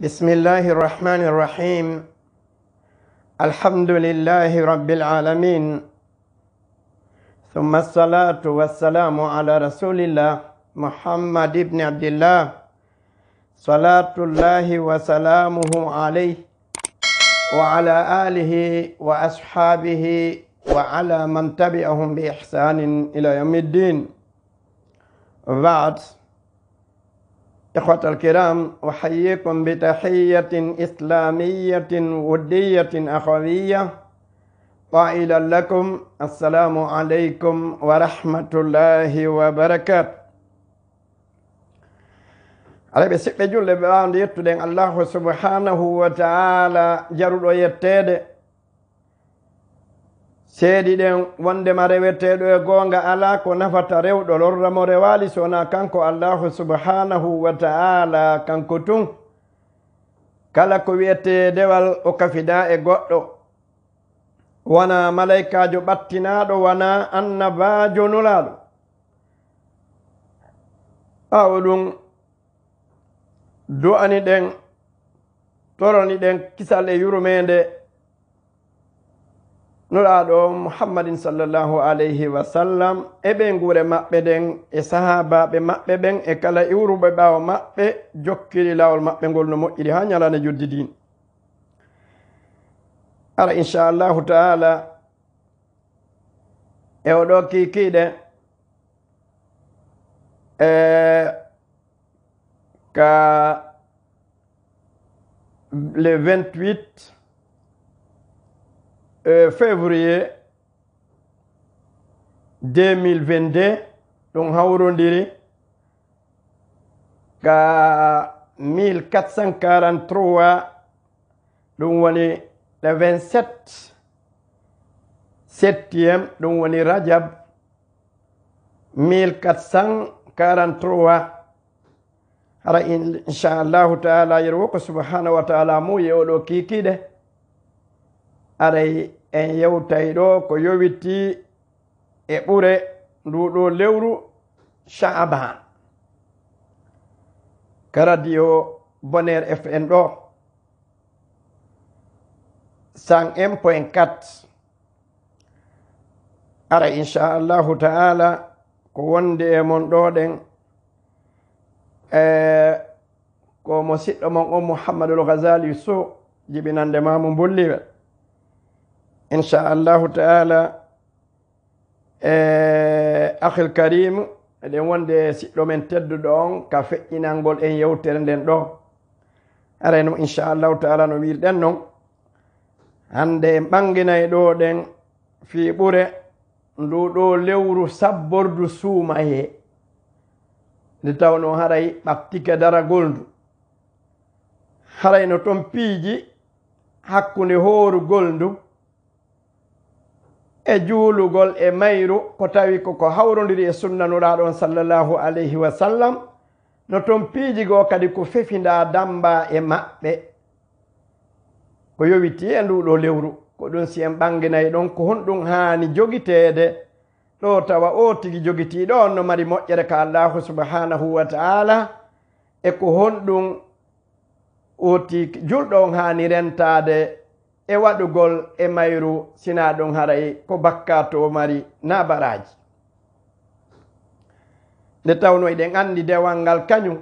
بسم الله الرحمن الرحيم الحمد لله رب العالمين ثم الصلاة والسلام على رسول الله محمد بن عبد الله صلاة الله وسلامه عليه وعلى آله وأصحابه وعلى من تبعهم بإحسان إلى يوم الدين بعد إخوة الكرام أحييكم بتحية إسلامية ودية أخوية قائلا لكم السلام عليكم ورحمة الله وبركاته على ɓe siɓɓe julle ɓe wawde yettude en allahu subhanahu wa seeɗi ɗen wondema reweteeɗo e goonga alaa ko nafata rewɗo lorra mo rewaali sona kanko allahu subhanahu wa ta'ala kanko tun kala ko wi'ete dewal o kafida e goɗɗo wona malaykajo ɓattinaaɗo wona annabajo nulaaɗo ɓaawo ɗum du'ani ɗen toroni ɗen kisal e yurmeende nuraɗo muhammadin sallllahu alayhi wa sallam e ɓe gure maɓɓe ɗen e sahabaɓe maɓɓe ɓen e kala iwruɓe ɓawo maɓɓe jokkiri lawol maɓɓe ngol no moƴƴiri ha ñalane juddi din ara inchallahu taala e oɗo kikiɗe e ka le 28 E, février 2022 ɗum hawrodiri ka 1443 ɗum woni le 27 septiéme ɗum woni rajab 1443 hara inchallahu taala yero wo ko subahanahu wa taala mo yewɗo kikiɗe aray en yewtay ɗo ko yowiti e ɓure nduɗo lewru chaban ka radio boner fn ɗo san en point qat ara inchallahu taala ko wonde e mon ɗo ɗen e ko mo siɗɗo mon o mouhammadoul gasaly sow jibinande mamo bolliwel inchallahu taala e akhil karim eɗen wonde siɗɗo men tedduɗo on ka feƴƴinalngol en yewtere nden ɗo arano e inchallahu taala no wirɗen non hande ɓanginay ɗo ɗen fi ɓure ndu ɗo lewru sabbordu suuma he nde tawno haray ɓaktike daragol ndu haray no ton piiji hakkunde hoorugol ndu e juulugol e mayru ko tawi koko hawrodiri e sunnanuraɗon sallallahu alayhi wa sallam no ton piijigo kadi ko fefinda damba e maɓɓe ko yowiti e nduɗo lewru ko ɗum si en ɓanginayi ɗon ko honɗum haani jogiteede ɗo tawa o tigi jogitiiɗo no mari moƴƴere ka allahu subhanahu wa taala e ko honɗum oti julɗo on haani rentaade e waɗugol e mayru sina ɗum haray ko bakka to mari nabaraji nde tawno eɗen andi dewal ngal kañum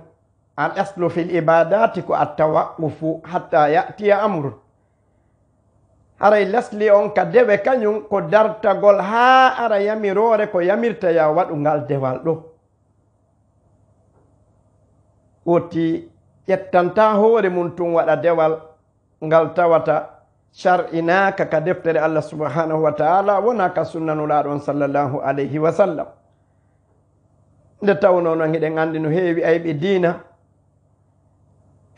al eslu fil ibadati ko attawaqufu hatta yatiya amrun haray lesli on ka dewe kañum ko dartagol haa ara yamirore ko yamirta ya waɗu ngal dewal ɗo woti ƴettanta hoore mum tun waɗa dewal ngal tawata car'inaaka ka deftere allah subhanahu wa taala wona ka sunnanulaaɗon sallllahu alayhi wa sallam nde tawno noon hiɗen anndi no heewi ayiɓe diina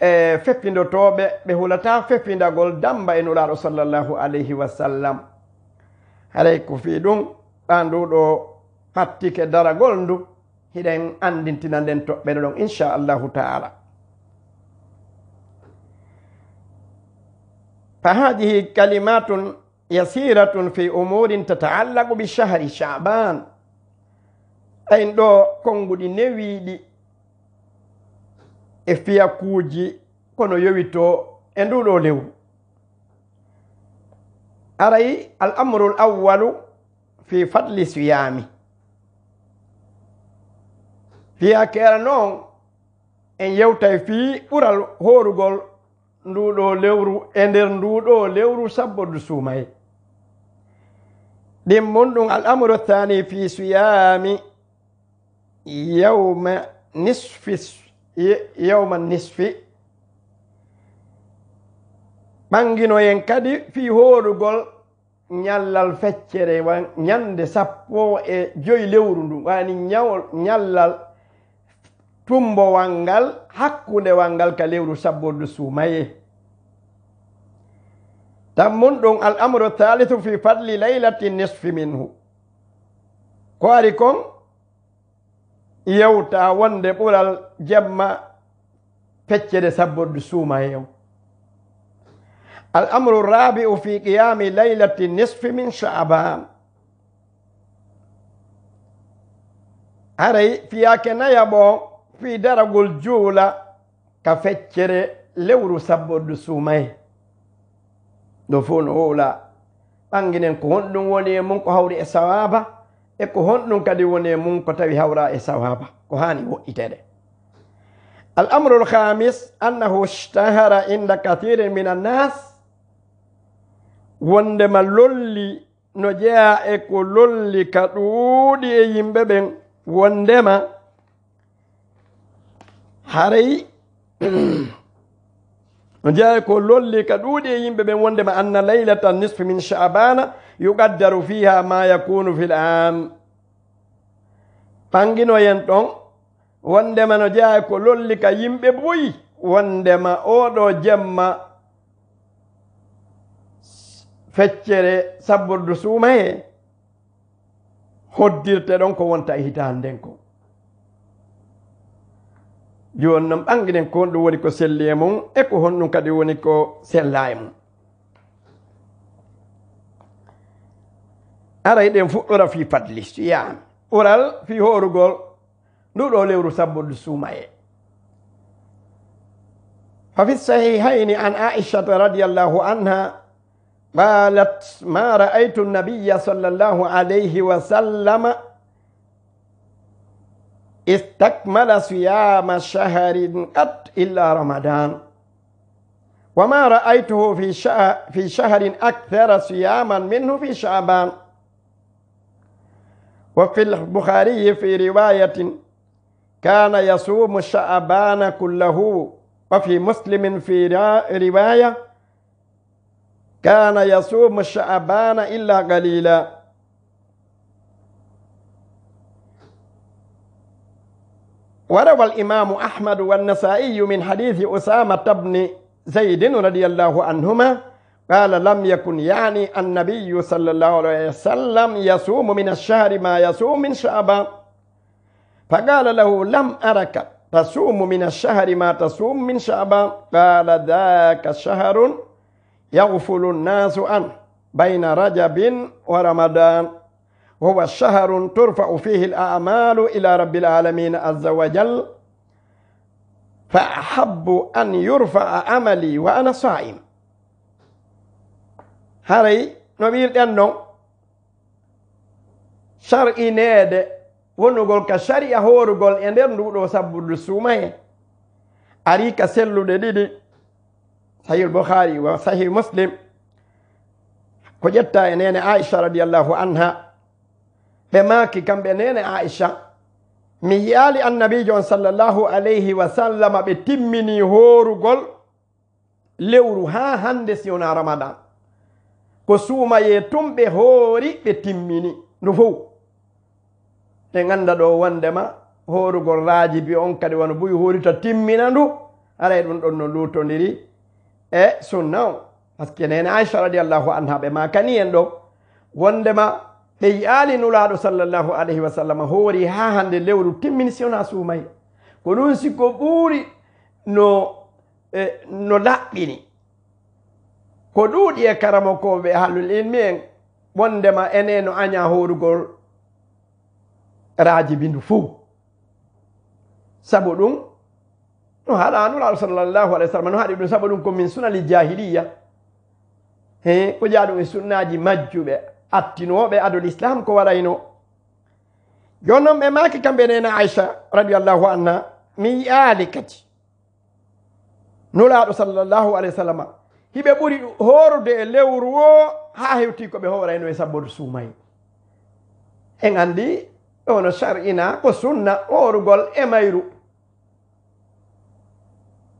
e feffindotooɓe ɓe hulata feffindagol damba e nulaaɗo sallllahu alayhi wa sallam haray ko fii ɗum ɓanduɗo hattike daragol ndu hiɗen anndintina nden toɓɓene ɗon inchallahu taala فهذه كلمات يسيرة في أمور تتعلق بشهر شعبان أين دو كونغو دي نوي دي إفيا كوجي كونو يويتو إندو دو لو أري الأمر الأول في فضل صيامي فيا كيرا نون إن يوتي في أورال هورغول nduɗo lewru e nder nduɗo lewru sabbo du sumaye ɗin munɗum al'amaru thani fi suyami yawma nisfi yawma nisfi ɓanginoyen kadi fi horugol ñallal feccere wa ñande sappo e joyi lewru ndu wani ñawol ñallal tumbowal ngal hakkundewal ngal ka lewru sabbordu sumaye tan mun ɗum al amro thalithu fi fadli laylati nisfi minhu ko ari kon yewta wonde ɓural jemma feccede sabbordu sumaye on al amru rabiu fi qiyami laylati nisfi min shaban haray fiyake nayaɓoo fiidaragol joola ka feccere lewru sabbordu suumaye ɗo fuu no wowla ɓanginen ko honɗum woni e mun ko hawri e sawaba e ko honɗum kadi woni e mun ko tawi hawra e sawaba ko haani woƴƴitede al amru l hamis annahu stahara inda kathirin min annas wondema lolli no jeya e ko lolli ka ɗuuɗi e yimɓe ɓen wondema haray jeeya ko lolli ka ɗuuɗi e yimɓe ɓen wondema anna laylatan nisfe min chabana yuqaddaru fiha ma yakunu fil am ɓangino yen ɗon wondema no jeeya ko lolli ka yimɓe boyi wondema oɗo jemma feccere sabbordu suuma he hoddirte ɗon ko wonta e hitande nko joni noon ɓangguiɗen ko honɗum woni ko selli e mum e ko honɗum kadi woni ko sella e mum ara yiɗen fuɗɗora fi fadlis yami ural fi horugol nduɗo lewru sabbodu suumaye fa fi sahihayni an aicata radiallahu anha qalat ma raaytu nnabiya sallallahu alayhi wa sallama استكمل صيام شهر قط إلا رمضان وما رأيته في شهر, في شهر أكثر صياما منه في شعبان وفي البخاري في رواية كان يصوم شعبان كله وفي مسلم في رواية كان يصوم شعبان إلا قليلاً وروى الإمام أحمد والنسائي من حديث أسامة بن زيد رضي الله عنهما قال لم يكن يعني النبي صلى الله عليه وسلم يصوم من الشهر ما يصوم من شعبان فقال له لم أرك تصوم من الشهر ما تصوم من شعبان قال ذاك شهر يغفل الناس عنه بين رجب ورمضان huwa shaharun turfau fihi lamalu ila rabi lalamin aza wajal fa ahabu an yurfaa amali wa ana saim haray no wiirɗen non sar'ineede wonugol ka sari'a hoorugol e nder nduɗo sabbudu suuma hee ari ka sellude ɗiɗi sahih lboukhari wa sahih muslim ko ƴetta e nene aicha radiallahu anha ɓe maaki kamɓe nene aicha mi yiyaali annabijo on sallallahu alayhi wa sallama ɓe timmini hoorugol lewru haa hannde siwna ramadan ko suumaye tun ɓe hoori ɓe timmini ndu fo ɓe ganda ɗo wondema hoorugol raajibi on kadi wono buyi hoorita timmina ndu aray ɗum ɗon no luutodiri e sunna on par ce que nene aicha radiallahu anha ɓe makani en ɗo wondema ɓe yaali nulaaɗo sallallahu alayhi wa sallam hoori haa hannde lewru timmini si wonaa suumaye ko ɗum sikko ɓuuri no e no laɓɓini ko ɗuuɗi e karamokooɓe halul ilmi en wondema ene no aña hoorugol raaji bindu fuu sabu ɗum no haɗa nulaaɗo sallallahu alah wa sallam no haɗi ɗum sabu ɗum ko min sunali jahiliya e ko jaa ɗum e sunnaaji majjuɓe attinoɓe adol islam ko waɗayno joni noon ɓe maki kamɓe nena aicha radiallahu anha mi yiyaali kadi nulaɗo sallllahu alah wa sallam hiɓe ɓuri horude e lewru o ha hewti ko ɓe howrayno e sabbodu suumay en andi ɗono sar'ina ko sunna horugol e mayru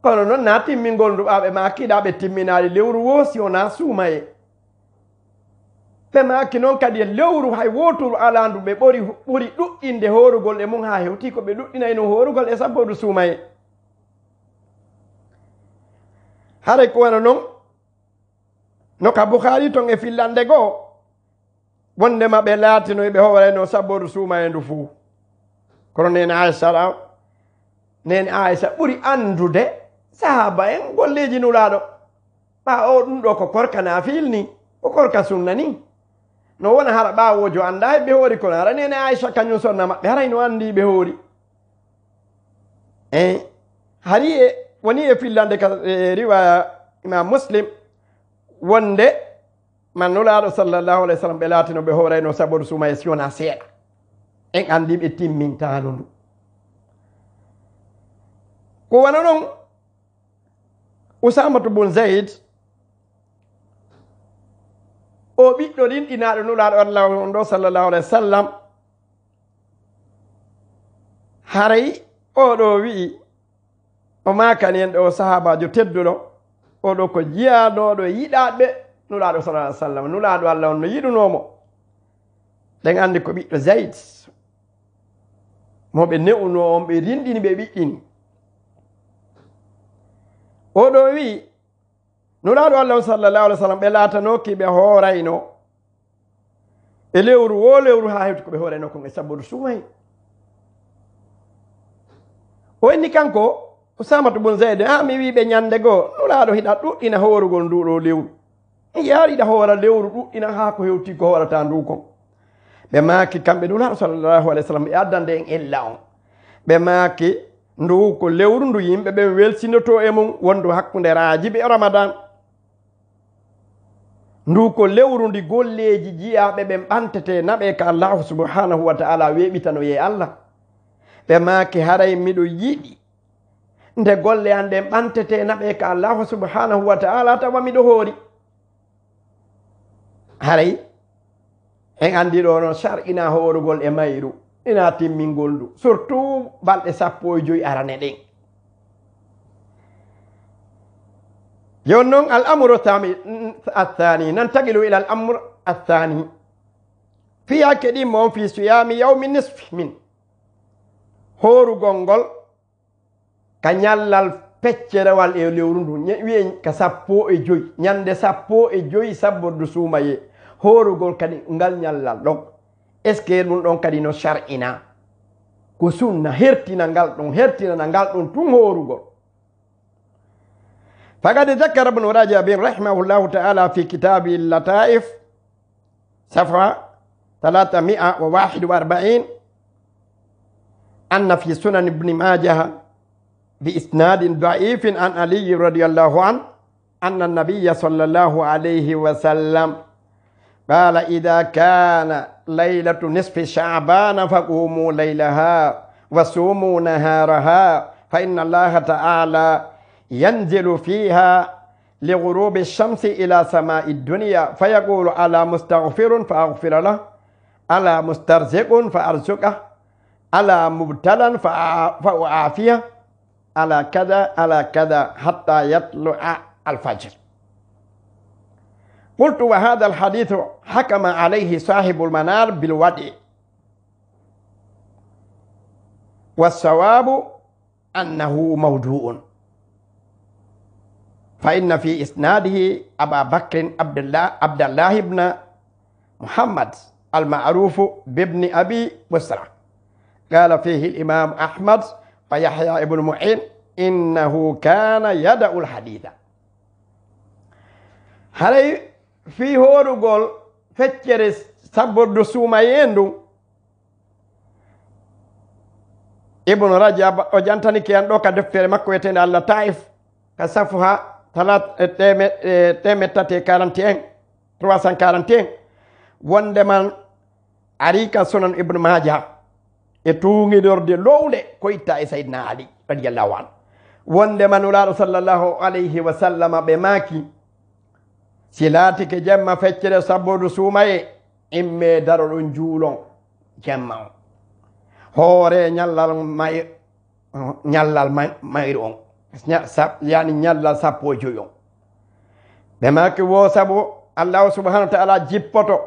kono noon na timmingol nduɓaɓe ma kiɗa ɓe timminali lewru wo si wona suumaye femaki noon kadi e lewru hay wotoru alandu ɓe ɓori ɓuri ɗuɗɗinde horugol e mum ha hewti ko ɓe ɗuɗɗinayno horugol e sabboru suumaye haray ko wana noon no ka bukhari ton e fillande goo wondema ɓe laatino eɓe howrayno sabboru suumaye ndu fuu kono nene aicha ɗa nene aicha ɓuri andude sahaba en golleji nulaɗo ɓa o ɗum ɗo ko korka naafilni ko korka sunna ni no wona hara ɓawojo annda he ɓe hoori kono ara nene aicha kañum sonna maɓɓe haray no anndi ɓe hoori ei eh, hari e woni e fillande ka e riwaya imam muslim wonde mannulaɗo sallllahu alah w sallam ɓe laatino ɓe horayno sabor sumaye siona seeɗa en anndi ɓe timmintano ndu ko wana noon usamatu bun zaid o ɓiɗɗo ɗin ɗinaɗo nuraɗo allah on ɗo sallllahu alah w sallam haray oɗo wi'i o makani en ɗo sahabajo tedduɗo oɗo ko jiyanoɗo yiɗaɓe nuraɗo sala ah sallam nuraɗo allah on no yiɗunomo ɗen anndi ko ɓiɗɗo zayd mo ɓe ne'uno on ɓe rinɗini ɓe ɓiɗɗini oɗo wi'i nuraaɗo allah o sallallahu alih w sallam ɓe laatanokki ɓe hoorayno e lewru wo lewru haa hewti ko ɓe hoorayno kon e sabbo du sumay o inni kanko osamatu bon zeyde a ah, mi wii ɓe ñannde goo nuraaɗo hiɗa ɗuɗɗina hoorugol nduuɗo lewru yaariɗa hoora lewru ɗuɗɗina haa ko hewti ko hoorata ndu kon ɓe maaki kamɓe nuraaɗo sallallahu alih w sallam ɓe addande en ella on ɓe maaki ndu ko lewru ndu yimɓe ɓen welsinoto e mum wondu hakkunde raaji ɓe ramadan ndu ko lewru ndi golleeji jiyaaɓe ɓe ɓantete naɓe ka allahu subhanahu wa taala weeɓitano ye allah ɓe maake haray miɗo yiɗi nde golle an ɗen ɓantete naɓe ka allahu subhanahu wa taala tawa miɗo hoori haray en anndi ɗo noon sarɗina hoorugol e mayru ina timmingol ndu surtout balɗe sappo e joyi arane ɗen jon noon al amro athani nan tagilu ila al amr athani fiya keɗi moon fi suyami yawmi nisfe min hooru gonngol ka ñallal peccerewal e lewru ndu wiye ka sappo e joyi ñande sappo e joyi sabbordu suumaye hoorugol kadi ngal ñallal ɗon est ce que ɗum ɗon kadi no char ina ko sunna hertina ngal ɗon hertinana ngal ɗon tun hoorugol فقد ذكر ابن رجب رحمه الله تعالى في كتاب اللطائف صفحة 341 أن في سنن ابن ماجه بإسناد ضعيف عن علي رضي الله عنه أن النبي صلى الله عليه وسلم قال إذا كان ليلة نصف شعبان فقوموا ليلها وصوموا نهارها فإن الله تعالى ينزل فيها لغروب الشمس إلى سماء الدنيا فيقول ألا مستغفر فأغفر له ألا مسترزق فأرزقه ألا مبتلا فأعافيه ألا كذا ألا كذا حتى يطلع الفجر قلت وهذا الحديث حكم عليه صاحب المنار بالوضع والصواب أنه موجود فإن في إسناده أبا بكر عبد الله عبد الله بن محمد المعروف بابن أبي بسرة قال فيه الإمام أحمد فيحيى ابن معين إنه كان يدع الحديث هل في هورغول فكر سبر يندو ابن رجب وجنتني كان لوكا دفتر مكويتين على طائف كسفها 341 eh, eh, wonde man ari ka sunan ibnu maja e tuŋidorde lowde ko itta e sayidna ali radiallahu an wonde man wulaɗo sallllahu alayhi wa sallama ɓe maaki si laatike jemma feccere sabbodu suumaye imme daroɗon juulon jemma o hoore ñallal mayr ñallal mayru on yani ñalla sappo e joyon ɓe maki wo sabo allahu subhanau wa taala jippoto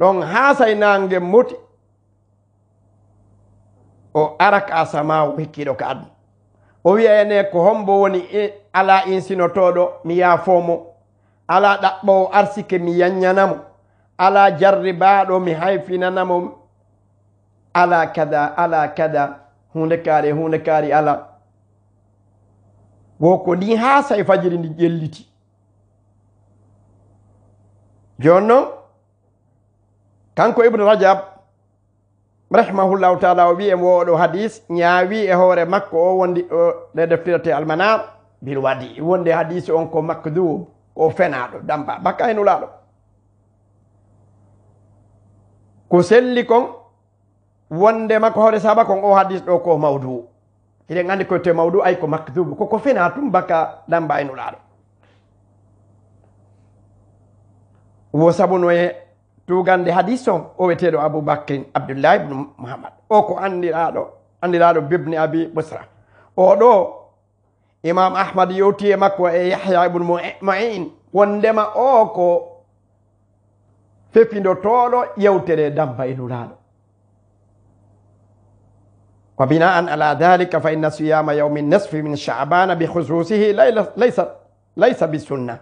ɗon haasay nange muti o arak asama o hikkiɗo ka adu o wiyane ko hombo woni ala insinotoɗo mi yafomo ala ɗaɓɓowo arsike mi yanñanamo ala jarribaɗo mi hayfinanamo ala kada ala kada hunde kaari hunde kaari ala boko ndi ha sa e fajiri ndi ƴelliti joni noon kanko ibnu rajab rahimahullahu taala o wi e wooɗo hadis ñaawi e hoore makko o wondi o nde deftirete almanar mbil wadi wonde hadis on ko makdum ko fenaɗo damba bakka hen ulaɗo ko selli kon wonde makko hoore saaba kon o hadis ɗo ko mawdou eɗen anndi koye tew mawɗu ay ko makdoube koko fena tum bakka ɗambaynuɗaɗo wo sabuno e tugande hadis on o weteɗo aboubacrin abdoullah ibnu mouhamad o ko anndiraɗo anndiraɗo bibne abi bousra oɗo imam ahmad yewti e makko e yahya ibnu moin wondema o ko fefindotoɗo yewtere dambaynuraɗo وبناء على ذلك فإن صيام يوم النصف من شعبان بخصوصه ليس ليس بسنة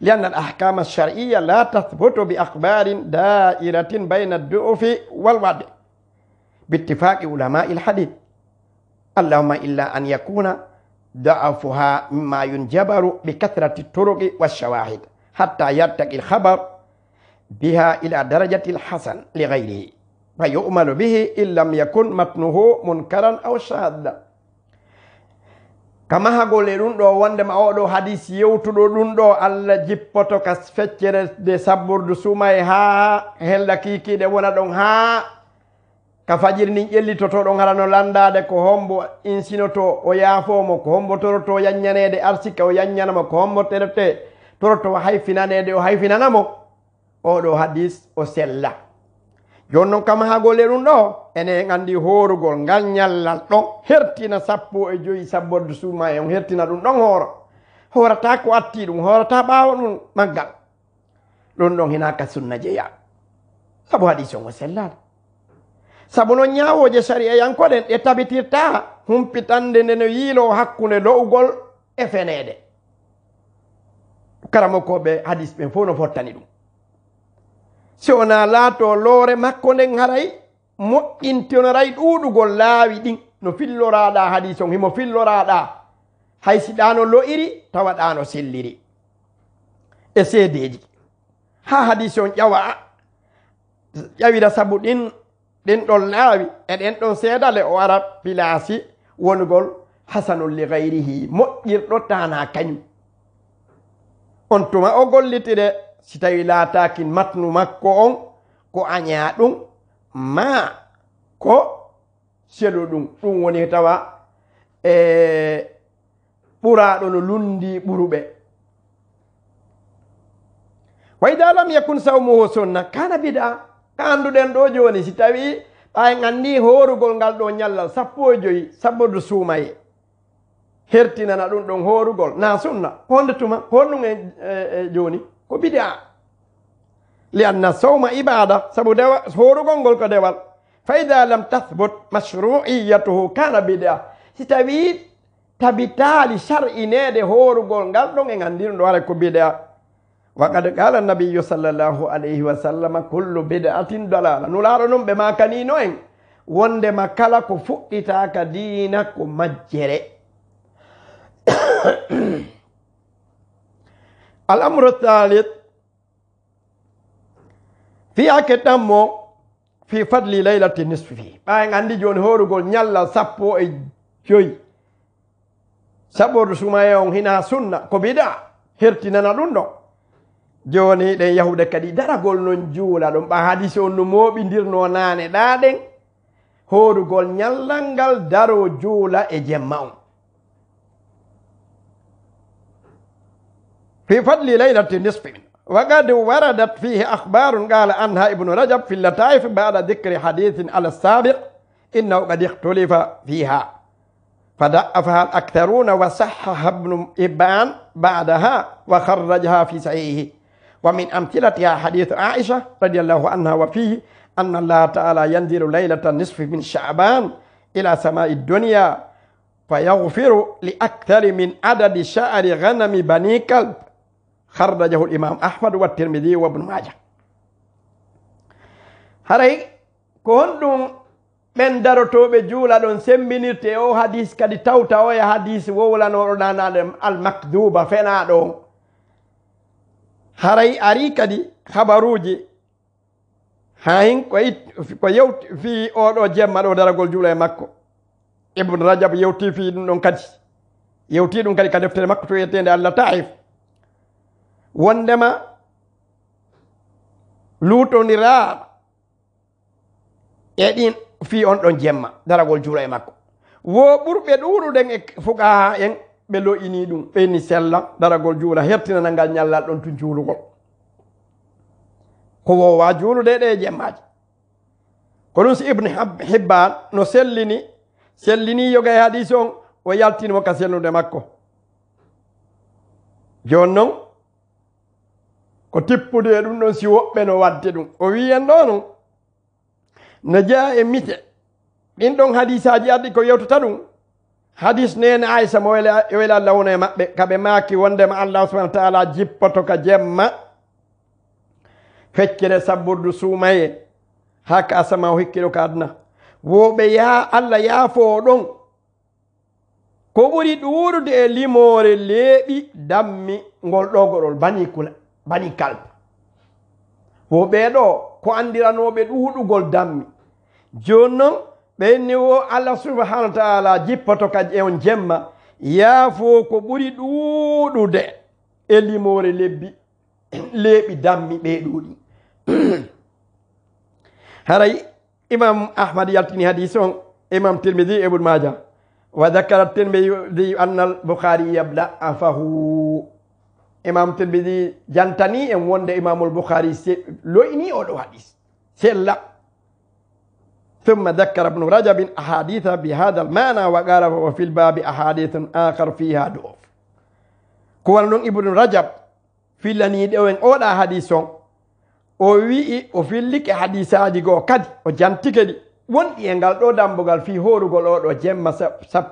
لأن الأحكام الشرعية لا تثبت بأخبار دائرة بين الدؤف والوضع باتفاق علماء الحديث اللهم إلا أن يكون ضعفها مما ينجبر بكثرة الطرق والشواهد حتى يرتقي الخبر بها إلى درجة الحسن لغيره fayumalu bihi in lam yakun matnuhu munkaran aw shadda kama hagole ɗum ɗo wondema oɗo hadis yewtuɗo ɗum ɗo allah jippoto ka feccere de sabburdu suma e ha helɗa kikiɗe wona ɗon ha ka fajiri nin ƴellitotoɗon harano landade ko hombo insinoto o yaafomo ko hombo toroto yañanede arsika o yañanamo ko hombo terete toroto hayfinanede o hayfinanamo oɗo hadis o sella joni noon kam ha golle ɗum ɗo enen andi horugol ngal ñallal ɗo hertina sappo e joyi sabbodde suuma e on hertina ɗum ɗon hoora horata ko atti ɗum horata ɓawa ɗum maggal ɗum ɗon hinaka sunna jeeya saabu haɗi songo sellaɗa saabu noon ñawoje sari eyankoɗen ɗe tabitirta humpitande nde no yiilo hakkunde lowgol e fenede karamo koɓe hadis ɓen fof no fottani ɗum si wona laato loore makko nden haray moƴƴintinoray ɗuuɗugol laawi ɗin no filloraaɗa hadis on himo filloraaɗa hay si ɗa no lo'iri tawa ɗa no selliri e seedeji ha hadis on ƴawa ƴawira sabu ɗin ɗin ɗon laawi e ɗen ɗon seedale o ara pilasi wongol hasanun li gayrihi moƴƴirɗo tana kañum on tuma o gollitire si tawi laataaki matnu makko on ko añaa ɗum ma ko selu ɗum ɗum woni tawa e ɓuraaɗo no lunndii ɓuruɓe wa ida lam yakun sawmuho sunna kana bida ka annduɗen ɗo jooni si tawi ɓaen anndi hoorugol ngal ɗo ñallal sappo e joyi sabbodu e suumaye hertinana ɗum ɗon hoorugol na sunna honde tuma honɗum en jooni e, e, e ko bid'a. sawma ibada sabu dewa horo gongol ko dewal fa idza lam tathbut mashru'iyyatuhu kana bid'a si tawi tabitali shar'inede horugol don en andir do ala ko bid'a wa qad qala nabiyu sallallahu alayhi wa sallam kullu bid'atin dalala non be makani no en wonde makala ko fuɗɗitaka diina ko majjere al'amuru thalith fi ake tammo fi fadli laylati nisfi ɓawen andi joni horugol ñalla sappo e joyi saɓordu sumaye on hina sunna ko bida hertinana ɗum ɗo joni ɗen yahude kadi daragol non juula ɗum ɓa hadise on no moɓidirno naane ɗa ɗen horugol ñallal ngal daro juula e jemma on في فضل ليلة النصف وقد وردت فيه أخبار قال عنها ابن رجب في اللطائف بعد ذكر حديث على السابق إنه قد اختلف فيها فدأفها الأكثرون وصحها ابن إبان بعدها وخرجها في سعيه ومن أمثلتها حديث عائشة رضي الله عنها وفيه أن الله تعالى ينزل ليلة النصف من شعبان إلى سماء الدنيا فيغفر لأكثر من عدد شعر غنم بني كلب kharrajahul imam ahmadu wa tirmidi wa ibnu maja haray ko honɗum ɓen darotoɓe juula ɗon sembinirte o hadis kadi tawta o e hadis wowlanoɗo nanaɗe almakduba fenaɗo o haray ari kadi habaruji ha hin koko yewti fi oɗo jemma ɗo daragol juula e makko ibnu rajab yewti fi ɗum ɗon kadi yewti ɗum kadi ka deftere makko to wiyetede allah taif wondema lutondiraaɓa e ɗin fi on ɗon jemma daragol juula e makko wo ɓurɓe ɗuuɗuɗen e fugaha en ɓe loyini ɗum ɓeyni sella daragol juula hertinanangal ñallal ɗon tu juulugol ko wowa juulude ɗe e jemmaji ko ɗum so ibne hibban no sellini sellini yoga e hadise on o yaltinimo ka sellude makko jooni noon ko tippude e ɗum ɗon si woɓɓe no waɗde ɗum o wi en ɗo non ne jeeya e mite ɗin ɗon hadisaji arɗi ko yewtata ɗum hadis nene aysa mo weli allah e wona e maɓɓe kaɓe maaki wondema allah subahana wa taala jippoto ka jemma feccere sabburdu suumaye ha ka asama o hikkiɗo ka adna woɓe yaa allah yaafoo ɗon ko ɓuri ɗuurude e limore leeɓi dammi ngol ɗogoɗol bani kula bani kalb wo ɓeeɗo ko andiranoɓe ɗuuɗugol dammi joni noon ɓeyni wo allah subahanau wa taala jippoto kadi e on jemma yaafo ko ɓuri ɗuuɗude e limore lebbi leeɓi dammi ɓeeɗuɗi haray imam ahmad yaltini hadis on imam termidi ebul maja wa dakara termidi annal boukhari yabla afahu imam tirmidi jantani en wonde imamul bouhari loyni oɗo hadis sella ثم ذكر ابن رجب أحاديث بهذا المعنى وقال وفي الباب أحاديث آخر فيها دوف كوان لون ابن رجب في لني دوين أولا حديثون ووي وفي لك حديثة دي قو كدي وجانتك دي وان ينغل دو دامبغل في هورو قول أولو جمع سب سب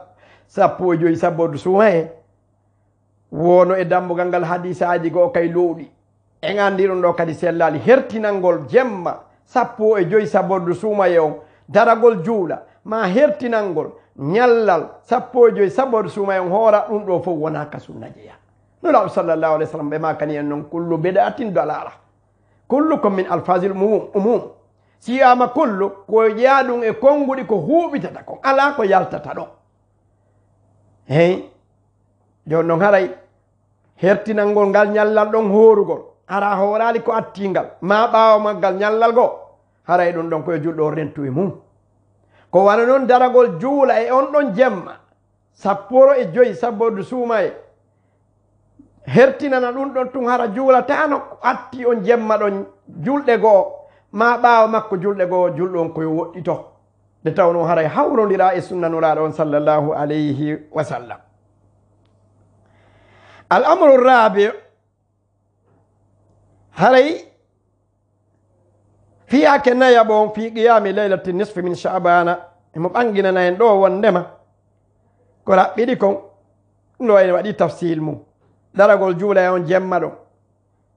سب وجوي سب ودسوهين wono e dammugal ngal hadise aji goo kay lowɗi en andiɗum ɗo kadi sellali hertinalngol jemma sappo e joyi sabordu suumaye on daragol juuɗa ma hertinalngol ñallal sappo e joyi sabordu suumaye on hoora ɗum ɗo fof wona ka sunna jeya nuraɓe sallllahu alih w sallam ɓe ma kani en noon kullu bidatin dalala kullu ko min alphasil umum umum si yama kullu ko jeya ɗum e konnguɗi ko huuɓitata kon ala ko yaltata ɗon ey joni noon haray hertinalgol ngal ñallal ɗon horugol ara horali ko attingal ma ɓawa maggal ñallal go haray ɗum ɗon koye juɗɗo rentu e mum ko wana noon daragol juula e on ɗon jemma sappuro e joyi sabbode suumaye hertinana ɗum ɗon tun hara juulatano ko atti on jemma ɗon julɗe goo ma ɓawa makko julɗe goo julɗo on koye woɗɗito nde tawno haray hawrodira e sunnanuraɗo on sallllahu alayhi wa sallam الأمر الرابع هري في أكنا يبون في قيام ليلة النصف من شعبان مبانجنا نيندو ونما كلا بيديكم لو اين ودي تفصيل مو درجو الجولة يوم جمرو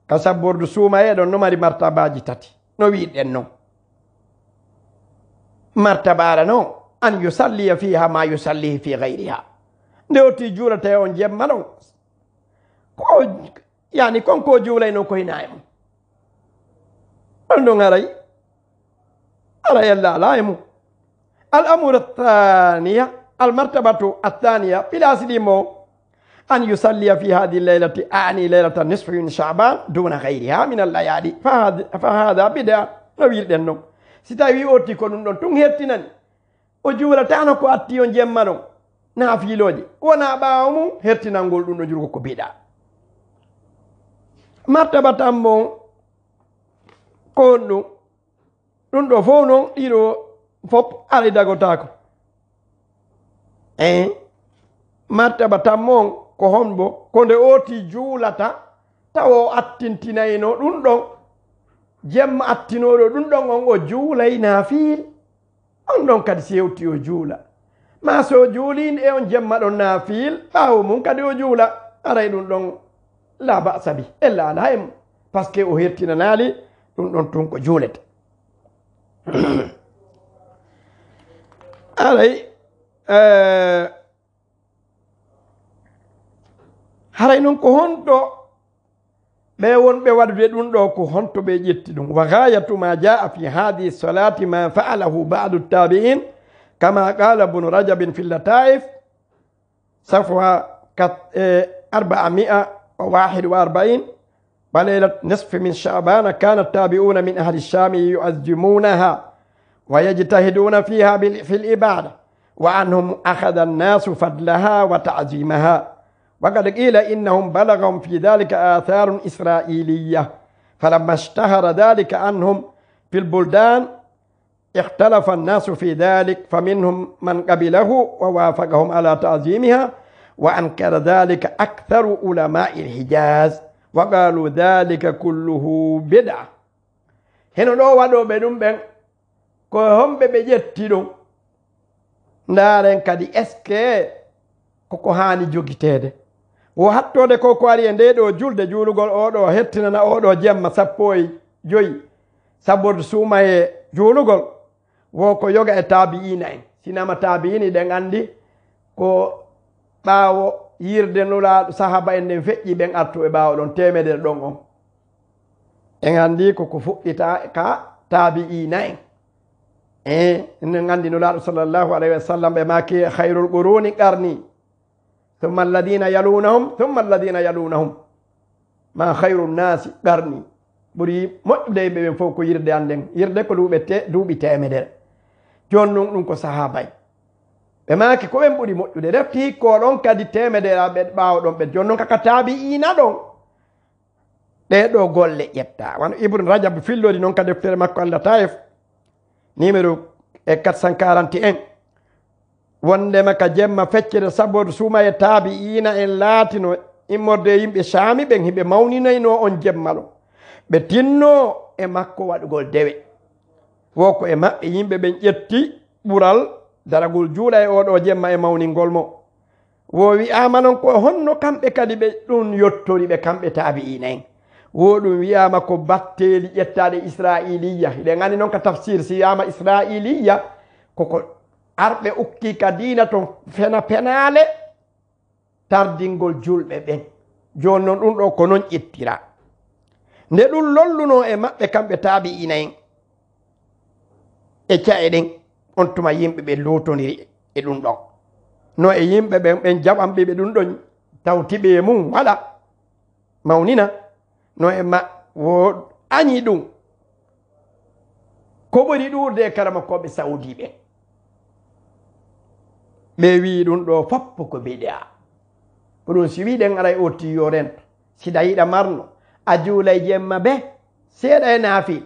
كسب برد سوما يدون نمر مرتبة جتاتي نو نو مرتبة نو أن يصلي فيها ما يصلي في غيرها نوتي جولة يوم جمرو ko yani konko juulayno koynaemu ɓanndon aray aray allalaemu al amour athania al martaba to athania pilasi ɗimo an yusallia fi hadi laylati ani laylata nisfe min chaban duna gayriha min allayaɗi fa hada bida no wirɗen non si tawi otti ko ɗum ɗon tun hettinani o juulatano ko atti o jemma non naafiilooji wona ɓaawa mum hertinalngol ɗum ɗo juru ko ko biɗa martaba tambon ko on ɗum ɗum ɗo fof noon ɗiɗo fop aridagotako ein martaba tammo on ko honbo ko nde ooti juulata tawa o attintinayino ɗum ɗon jemma attinoɗo ɗum ɗon on o juulay naafiil on ɗon kadi sewti o juula ma so juuliinde e on jemma ɗon naafiil ɓaawo mum kadi o juula aray ɗum ɗon la basa bi ella ala hayem par ce que o hertinanaali ɗum ɗon tun ko juulete alay e, haray noon ko honto ɓe wonɓe waɗde ɗum ɗo ko honto ɓe ƴetti ɗum wa gayatu ma jaa fi hadi solati ma faalahu badu taabi'in kama qala bunu rajabin fi lataif safwa e, arbaa mi'a واحد وأربعين وليلة نصف من شعبان كان التابعون من أهل الشام يعزمونها ويجتهدون فيها في الإبادة وعنهم أخذ الناس فضلها وتعزيمها وقد قيل إنهم بلغهم في ذلك آثار إسرائيلية فلما اشتهر ذلك عنهم في البلدان اختلف الناس في ذلك فمنهم من قبله ووافقهم على تعظيمها wa ankara dhalika aktharu ulamai lhijaz wa qalu dhalika kulluhu bida heno ɗo waɗoɓe ɗum ɓen ko homɓe ɓe ƴetti ɗum ndaren kadi est ce que koko haani jogitede wo hattode koko ari e nde ɗo julde juulugol oɗo hettinana oɗo jemma sappo e joyi sabu suuma e juulugol wo ko yoga e taabi'ina en sinama taabi'ini ɗen anndi ko ɓaawo yirde nulaaɗo sahaba en nden feƴƴi ɓen artu ɓe ɓaawo ɗon temedere ɗon on en anndi koko fuɗɗita ka taabi'ina en ee eh, enen anndi nulaaɗo sallllahu alayhi wa sallam ɓe maki e hayrul guruni qarni thumma alladina yalunahum thumma alladina yalunahum ma hayru nnasi qarni ɓuri moƴƴude ɓe ɓen fof ko yirde an nden yirde ko duuɓe duuɓi temedere joni ɗum ɗum ko sahabay ɓe maki ko ɓen ɓuri moƴƴude refti hikko ɗon kadi temedeɓe ɓawo ɗon ɓe jonnon kaka taabi ina ɗon ɗe ɗo golle ƴetta wano ibrine radiab fillodi noon ka deftere makko allah taif numéro e 441 wondema ka jemma feccere sabodo suuma e taabi ina en laatino immorde yimɓe saami ɓen hiɓe mawninayno on jemma ɗo ɓe tinno e makko waɗugol dewe wo ko e maɓɓe yimɓe ɓen ƴetti ɓural daragol juula e oɗo jemma e mawningol mo wo wi'ama noon ko honno kamɓe kadi ɓe ɗum yottori ɓe kamɓe taabi'inaen wo ɗum wi'ama ko batteli ƴettaɗe israiliya eɗen gandi noon ka tafsir si wiyama israiliya koko arɓe ukki ka dina to fena penale tardingol julɓe ɓen joni noon ɗum ɗo ko noon ƴettira nde ɗum lolluno e maɓɓe kamɓe taabi'inaen e ca eɗen on tuma yimɓe ɓe lotoniri e ɗum ɗon no e yimɓe ɓen ɓen jaɓanɓe ɓe ɗum ɗon tawtiɓe mum waɗa mawnina no e ma wo añi ɗum ko ɓori ɗurde e kara makkoɓe sawdiɓen ɓe wi ɗum ɗo foppo ko biɗe a ko ɗum si wiɗen aray e otti yo rento siɗa yiɗa marno a juulay jemma be seeɗa e naafi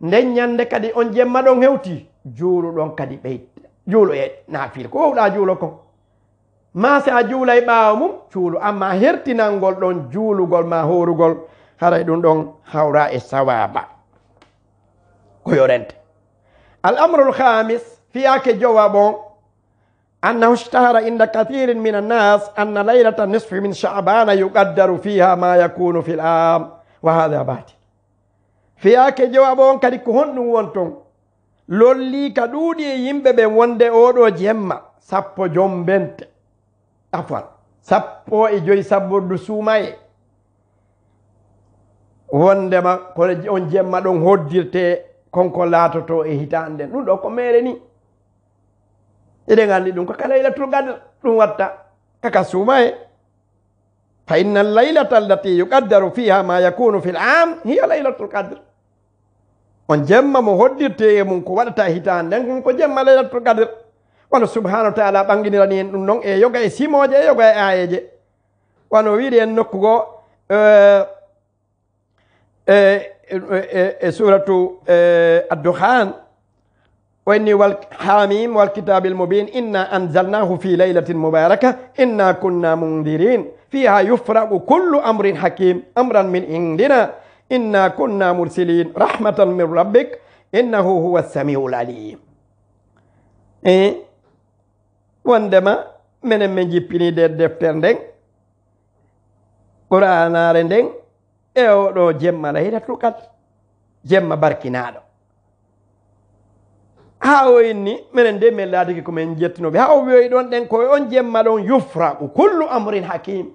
nden ñande kadi on jemma ɗon hewti juulo ɗon kadi ɓey juulo e naafiile ko wowɗa juulo kon ma si a juulay ɓaawa mum cuulo amma hertinalngol ɗon juulugol ma horugol haray ɗum ɗon hawra e sawaba ko yorente al amrul hamis fiyaake jowab on annahu stahara inda kathirin min annas anna laylata nisfe min shabana yuqaddaru fiha ma yakunu fi l am wa hada batil fiyaake jowab on kadi ko honɗum won ton lolli ka ɗuuɗi e yimɓe ɓe wonde oɗo jemma sappo jombente afal sappo e joyi sabbordu suumaye wondema kono on jemma ɗon hoddirte konko laatoto e hitanden ɗum ɗo ko mere ni eɗen anndi ɗum koka laylatul gadre ɗum watta kaka suumaye fa inna llaylata allati yuqaddaru fiha ma yakunu fi l am hiya laylatul gadre on jemma mo hoddirte e mun ko wadata e hitan ngum ko jemma laylatul qadr wala subhanahu wa ta'ala bangindira ni dum non e yoga e simoje e yoga e ayeje wano wiide en nokkugo e, e e e suratu ad-dukhan wa inni wal hamim wal kitabil mubin inna anzalnahu fi laylatin mubarakah inna kunna mundirin fiha yufraqu kullu amrin hakim amran min indina inna kunna mursilin rahmatan min rabbik innahu huwa samiul alim e wondema minen min jippini nder deftere nden qur'anare nden e oɗo jemma layra tukat jemma barkinaɗo ha o inni minen nde min laadiki komin jettinoɓe ha o wiyoyi ɗon ɗen koye on jemma ɗon yufraku kullu amrin hakim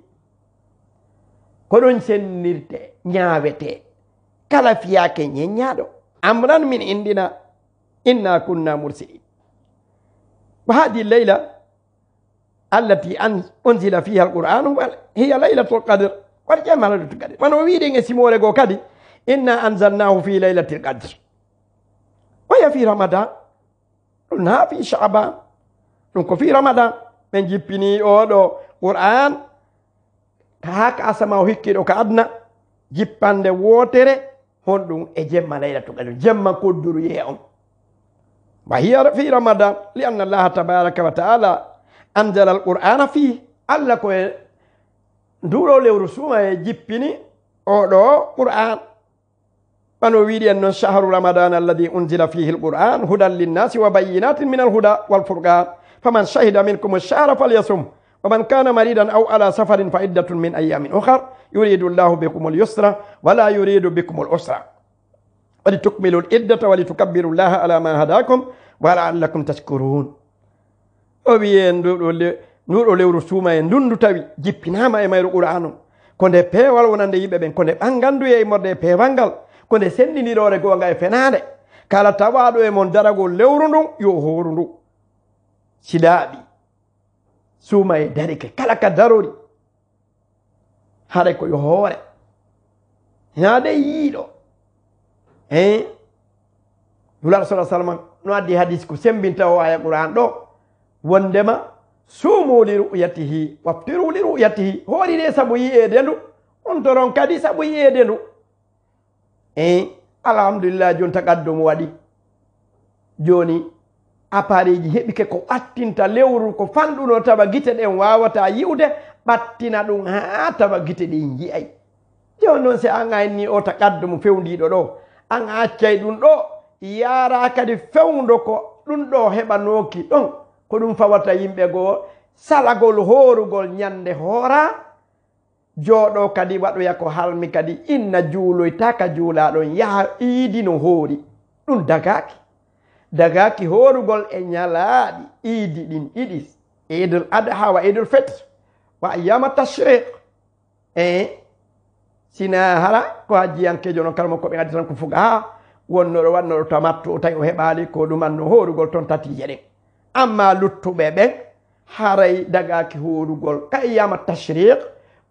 koɗon sennirte ñaawete kala fiyaake ñeññaaɗo amran min indina inna kunna mursilin ko haadi layla allati an unzila fiha alqur'an hiya laylatu lqadre warƴemalaletu kadir wono wiiɗen e simoore goo kadi inna anzalnahu fi laylati lqadre waya fi ramadan ɗum naa fi chaban ɗum ko fi ramadan ɓe jippinii oo ɗo qur'an ka haa ka asama o hikki ɗo ka adna jippande wootere honɗum e jemma laylatu kadr jemma kodduru yeeha on wa hiya fi ramadan li anna allaha tabaraka wa taala anjala alqur'ana fi allah koye nduɗo lewru suma e jippini oɗo qur'an ɓano wiiɗi en noon sahru ramadan alladi unzila fihi alqur'an hudan linnasi wa bayyinatin min alhuda walfurqan faman shahida minkum shahra falyasum wa man kana maridan aw ala safarin fa iddatun min ayamin ohar yuridu llahu bikum lyusra wala yuridu bikum lusra wali tukmilu liddata wali tukabbiru llaha ala ma hadakum walaallakum tashkurun o wiye nduɗo lewru suuma e ndundu tawi jippinama e mayru qur'anu ko nde peewal wonande yimɓe ɓen ko nde ɓanganduye e morde e peewal ngal ko nde senndindirore goonga e fenaande kala tawaɗo e mon daragol lewru ndu yo hooru ndu siɗaaɓi suuma e darike kala ka darori haɗa koyo hoore yaade yiiɗo e dulal sala sallam no addi hadis ko sembinta o aya qouran ɗo wondema suumu li ru'yatihi waftiru li ru'yatihi hoorire sabu yiyede ndu on toron kadi sabu yiyede ndu e alhamdulillah joni tagaddomo waɗi joni appareji heɓi ke ko ɓattinta lewru ko fanɗuno tawa gite ɗen wawata yiwde ɓattina ɗum ha tawa gite ɗin yi'ay joni noon si an a enni ota qaddo mo fewndiɗo ɗo an a accay ɗum ɗo yara kadi fewdo ko ɗum ɗo heɓa nooki ɗon ko ɗum fawata yimɓe goo salagol horugol ñande hoora jooɗo kadi waɗoya ko halmi kadi inna juuloy taka juulaɗon yaha iidi no hoori ɗum dagaki dagaaki horugol e ñalaaɗi iidi ɗin ɗiɗi idel adha wa idel fet wa yama tashriq e sina hala ko ha jiyankejo noon kala mo koɓe addi tan ko fuga ha wonnoɗo wannoɗo tamatto tawi o heɓaali ko ɗumanno horugol toon tatije ɗen amma luttuɓe ɓen haray dagaaki horugol kay yama tashriq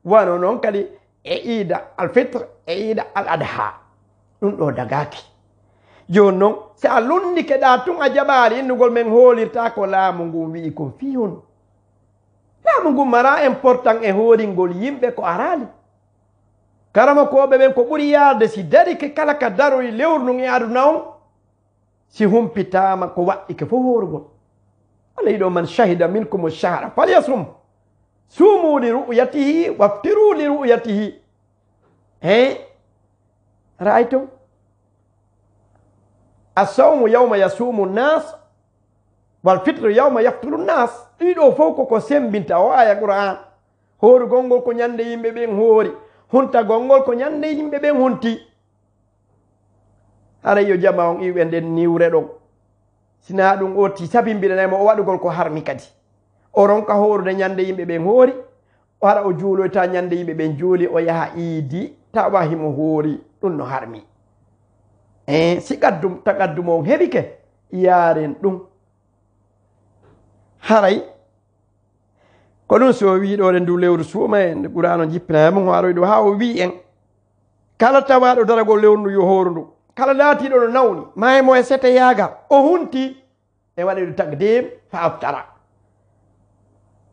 wano noon kadi e iida alfitre e iida al adha ɗum ɗo dagaaki joni noon si a lunndikeɗa tun a jaɓaari innugol men hoolirta ko laamu ngun wi'i kon fii hon laamu ngun mara important e hoolingol yimɓe ko araali karama koɓe ɓen ko ɓuri yaarde si darike kala ka daroyi lewru nun e aduna on si humpitaama ko waɗike fof hoorugol alla yiɗo man cahida minkum chahra falyasum suumu li ru'yatihi waftiru li ru'yatihi e ra'ay ton assawmu yawma yasumu nnas wal fitre yawma yaktulu nnas ɗiɗo fof koko sembinta o aya qur'an hooru gonngol ko ñannde yimɓe ɓen hoori hunta gonngol ko ñannde yimɓe ɓen hunti ara yo jama on iwɓe nden niwre ɗon sina ɗum otti sabimbiɗanayma o waɗugol ko harmi kadi o ronka hoorude ñannde yimɓe ɓen hoori o ara o juuloyta ñannde yimɓe ɓen juuli o yaha iidi tawahimo hoori ɗum no harmi e si qaddum taqaddum o heɓi ke yaaren ɗum haray ko ɗum so wiɗoɗe ndu lewru suuma en ɓurano jippinamu aroy ɗu ha o wi en kala tawaɗo daragol lewru yo hooru ndu kala laatiɗo no nawni maymo e, e sete yaaga o hunti e waɗiɗo tagdim faftara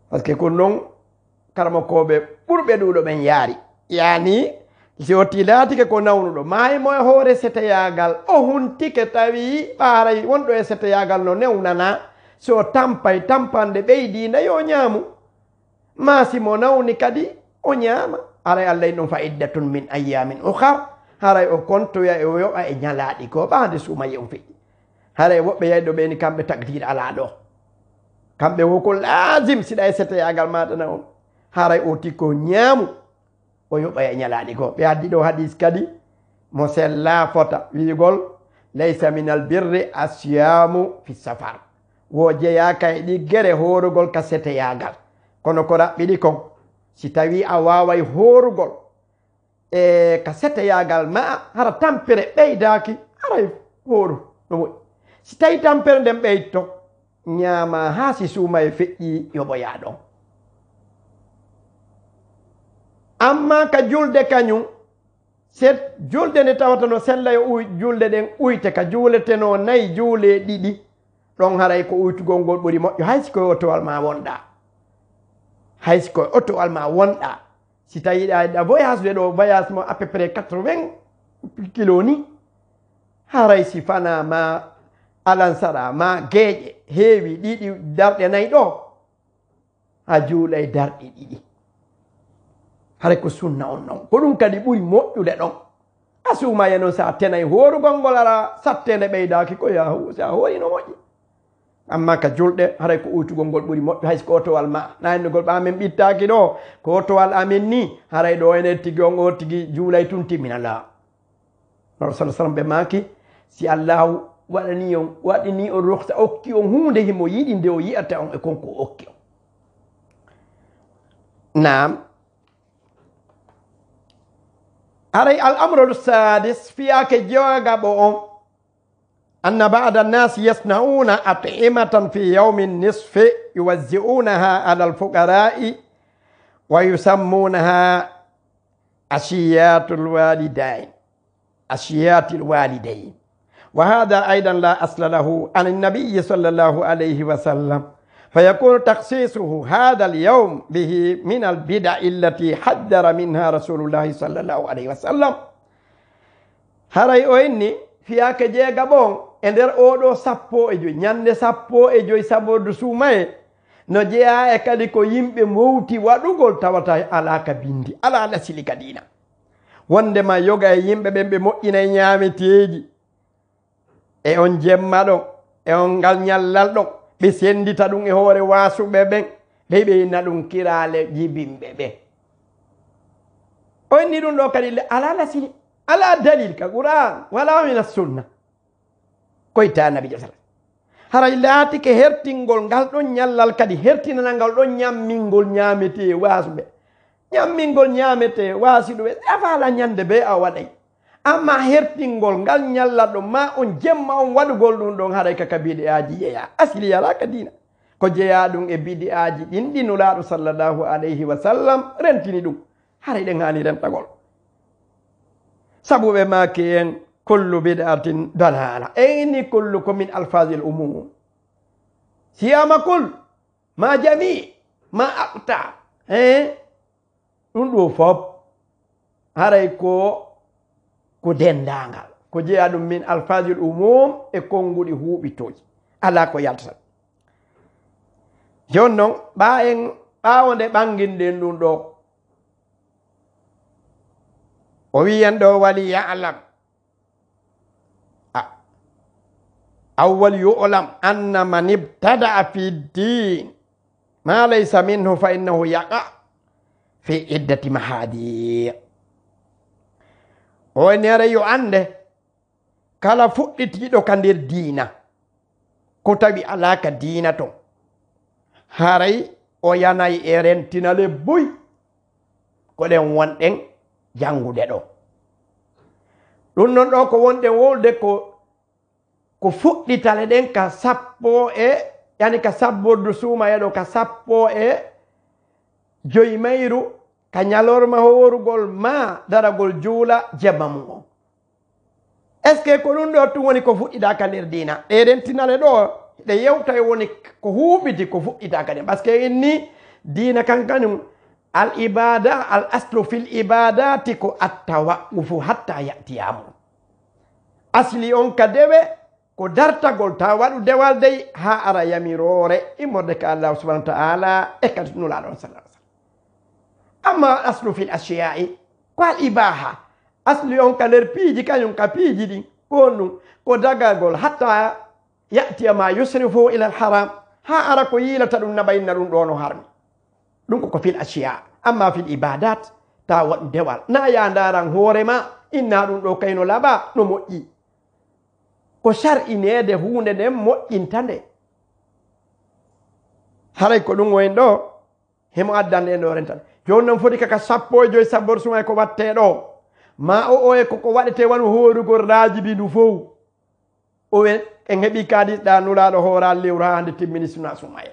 par ce que kon noon karamakoɓe ɓurɓe ɗuɗo ɓen yaari yani so tilatike ko nawnuɗo mayimo e hoore seteyagal o huntike tawi ɓaaray wonɗo e seteyagal no newnana so tampay tampanɗe ɓeydinda yo ñaamu maasimo nawni kadi o ñaama aray allah yi ɗum faidda tun min ayyamin ohar haray o kontoya e yoɓa e ñalaɗi ko ɓaade suumay on feƴƴi haray woɓɓe yeyɗo ɓeyni kamɓe tagdir ala ɗo kamɓe woko lasim siɗa e seteyagal maɗana on haray otiko ñaamu o yoɓa e ñalaani ko ɓe addi ɗo hadis kadi mo sella fota wiigol laysa minal birri asiyamu fi safar wo jeyaka e ɗiggere horugol ka seteyagal kono ko raɓɓiɗi kon si tawi a waway horugol e ka seteyagal ma hara tampere ɓeydaki aray horu no woɗi si tawi tampere nden ɓeyd to ñama ha si suuma e feƴƴi yoɓoya ɗon amma ka julde kañum se julde nde tawatano sella e uy julde ɗen uyte ka juuleteno nayi juule ɗiɗi ɗon haray ko uytugol ngol ɓuri moƴƴo hay sikoye otowal ma wonɗa hay sikoye otowal ma wonɗa si tawi ɗaa voyage de ɗo voyage mo à peu près quatre vingt kilo ni haray si fana ma alansara ma geeƴe heewi ɗiɗi darɗe nayi ɗo a juuɗay darɗe ɗiɗi hara ko sunna on non hoɗum kadi ɓuri moƴƴude ɗon a sumaya noon sa a tenay hooru gongol ala sattende ɓeydaki ko yahu sa a hoorino moƴƴi amma ka julɗe haray ko uytugol ngol ɓuri moƴƴu haysi ko otowal ma nayennogol ɓa amen ɓittaki ɗo ko otowal amen ni haray ɗo ene tigi on o tigi juulay tun timminala ar sa sallam ɓe maki si allahu waɗani on waɗani on ruhsa okki on hunde himo yiɗi nde o yi'ata on e konko okki on nam أري الأمر السادس في جوغا بوم أن بعض الناس يصنعون أطعمة في يوم النصف يوزعونها على الفقراء ويسمونها أشيات الوالدين أشيات الوالدين وهذا أيضا لا أصل له عن النبي صلى الله عليه وسلم fayakunu taksisuhu hada alyawm bihi min albidai allati haddara minha rasulullahi sall llahu alayhi wa sallam haray o henni fiyake jeega bon e nder oɗo sappo e joyi ñande sappo e joyi sabodu sumaye no jeeya e kadi ko yimɓe mowti waɗugol tawata ala ka bindi ala nasili ka dina wonde ma yoga e yimɓe ɓen ɓe moƴƴina e ñaameteeji e on jemma ɗon e on ngal ñallal ɗon ɓe sendita ɗum e hoore wasuɓe ɓen ɓe ɓeyna ɗum kirale jibinɓe ɓe o inni ɗum ɗo kadi le ala lasine ala dalil ka quran wala min assunna koyta nabi jo sallam haray laati ke hertingol ngal ɗon ñallal kadi hertinana ngal ɗon ñammingol ñaamete wasuɓe ñammingol ñaamete wasiɗuɓe afala ñande be a waɗay amma hertingol ngal do ma on jemma on gol ɗum don haray ka ka aji ya asli ya ka dina ko jeya ɗum e bidi'aji indi ɗi nulaaɗo sallallahu alaihi wa sallam rentini dum haray ngani dem rentagol sabu ɓe maaki en kullu bidatin dalala eyni kullu ko min alfazil umum siyama kul ma jami ma akta eh undu do fop haray ko ko dendangal ko jeeya ɗum min alphagel umum e konnguɗi huuɓitoji ala ko yaltata joni noon ɓa en ɓawo nde ɓanginɗen ɗum ɗo o wiyan ɗo wali yalam awwal yulam anna man ibtadaa fi ddin ma laysa minhu fa innahu yaqa fi iddati mahadir oy nere yo ande kala fuɗɗitiɗo ka nder diina ko tawi alaka diina to haray o yanayi e rentinale boy ko ɗen wonɗen janguɗe ɗo ɗum non ɗo ko wonɗen wolde ko ko fuɗɗitale ɗen ka sappo e yani ka sabbordu suumayeɗo ka sappo e joyi mayru ka ñalorma howorugol ma daragol juula jebba mu on est ce que ko ɗum ɗo tun woni ko fuɗɗidaka nder dina ɗeɗen tinale ɗo ɗe yewta e woni ko huɓidi ko fuɗɗidaka nden par ce que inni dina kankanum al ibada al aslu fil ibadati ko atta waqufu hatta yattiyamu asli on ka dewe ko dartagol ta waɗu dewal dey ha ara yamiroore immorde ka allahu subhanau wa taala e kadi nulaɗon salam amma aslu fil asiyai qual ibaha asli on ka nder piiji kañum ka piiji ɗin kon ɗum ko dagagol hatta yatiya ma yusrifu ila alharam ha ara ko yiilata ɗum naɓayinna ɗum ɗo no harmi ɗum koko fil asiya amma fil ibadat ta waɗu dewal na ya daran hoorema inna ɗum ɗo kayno laɓa no moƴƴi ko sar'inede hunde nden moƴƴinta nde haray ko ɗum woyen ɗo hemo addande e no rentan joni noon foti kaka sappo e joyi sabbor suma ko watte ɗo ma o o e koko waɗete wan horugol rajibi ndu fo owe e heɓi kalis ɗa nulaɗo hoora lewru ha hande timmini suna suma e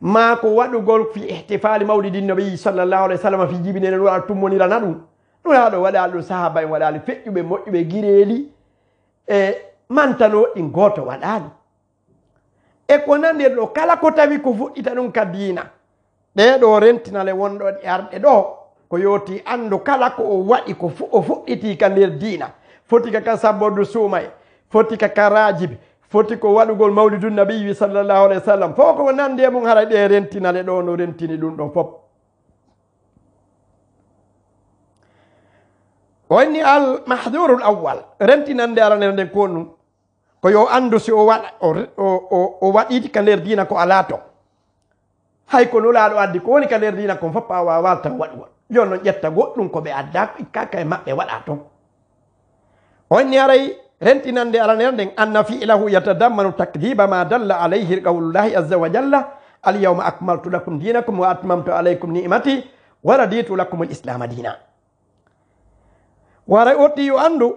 ma ko waɗugol fi ihtifali mawlidi nabi sallallahu alayhi wa sallam fi jibinene nulaɗo tummonirana ɗum nulaɗo waɗali ɗum sahaba en waɗali feƴƴuɓe moƴƴuɓe gireli e mantano ɗi goto waɗali e ko nandir ɗo kala ko tawi ko fuɗɗita ɗum ka dina ɗeɗo rentinale wonɗo yarɗe ɗo ko yoti andu kala ko o waɗi ko fu o fuɗɗiti ka nder dina foti kaka sabbordu suumaye foti kaka rajibe foti ko waɗugol mawlidu nabiyi sallllahu alah wa sallam fof ko nandi e mum haray ɗe rentinale ɗo no rentini ɗum ɗon fof onni al mahdurul awal rentinande arande nden ko num ko yo andu si o waɗa o waɗiti ka nder dina ko alaa ton hay ko nulaaɗo addi ko woni ka der dina ko fappa wa walta tan waɗuwa joni noon ƴetta ko be adda kaka e wada to on ni aray rentinande aranere nden anna ilahu yatadammanu takdiba ma dalla alayhi qawlullahi azza wa jalla yawma akmaltu lakum dinakum wa atmamtu alaykum ni'mati wa raditu lakum al islam dina waray otti yo anndu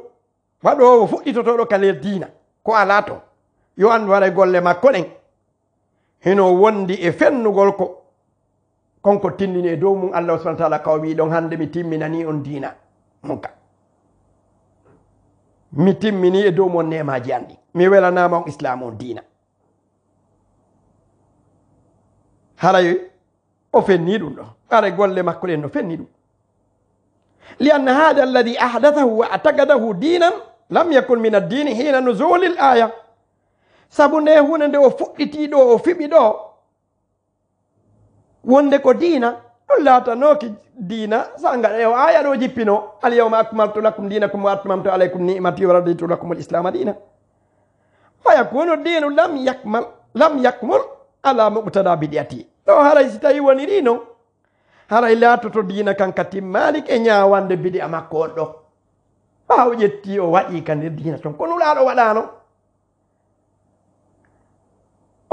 waɗowo to do nder dina ko alato yo anndu waray golle makko den hino wondi e fennugol ko konko tindini e dow mum allah subahana taala kaw wi ɗon hande mi timminani on dina munka mi timmini e dow mon nemaji an ɗi mi welanama on islam on dina haray o fenni ɗum ɗo ara golle makko ɗen no fenni ɗum li anna hada alladi ahdathahu wa atagadahu dinan lam yakun min addini hina nuzulil aya sabu nde hunde nde o fuɗɗiti ɗo o fiɓi ɗo wonde ko diina ɗum laatanoki diina sangaɗe o aya ɗo jippino alyawma akmaltu lakum dinakum waatmamtu alaykum nimati waraditu lakum lislama diina fayakunu diinu lam yakmal lam yakmul ala mubtada bidiyati ɗo haray si tawi wonirino haray laatoto diina kanka timmalik e ñawande bidi a makko on ɗo ɓaw ƴetti o waɗi kandir diina ton konulaɗo waɗano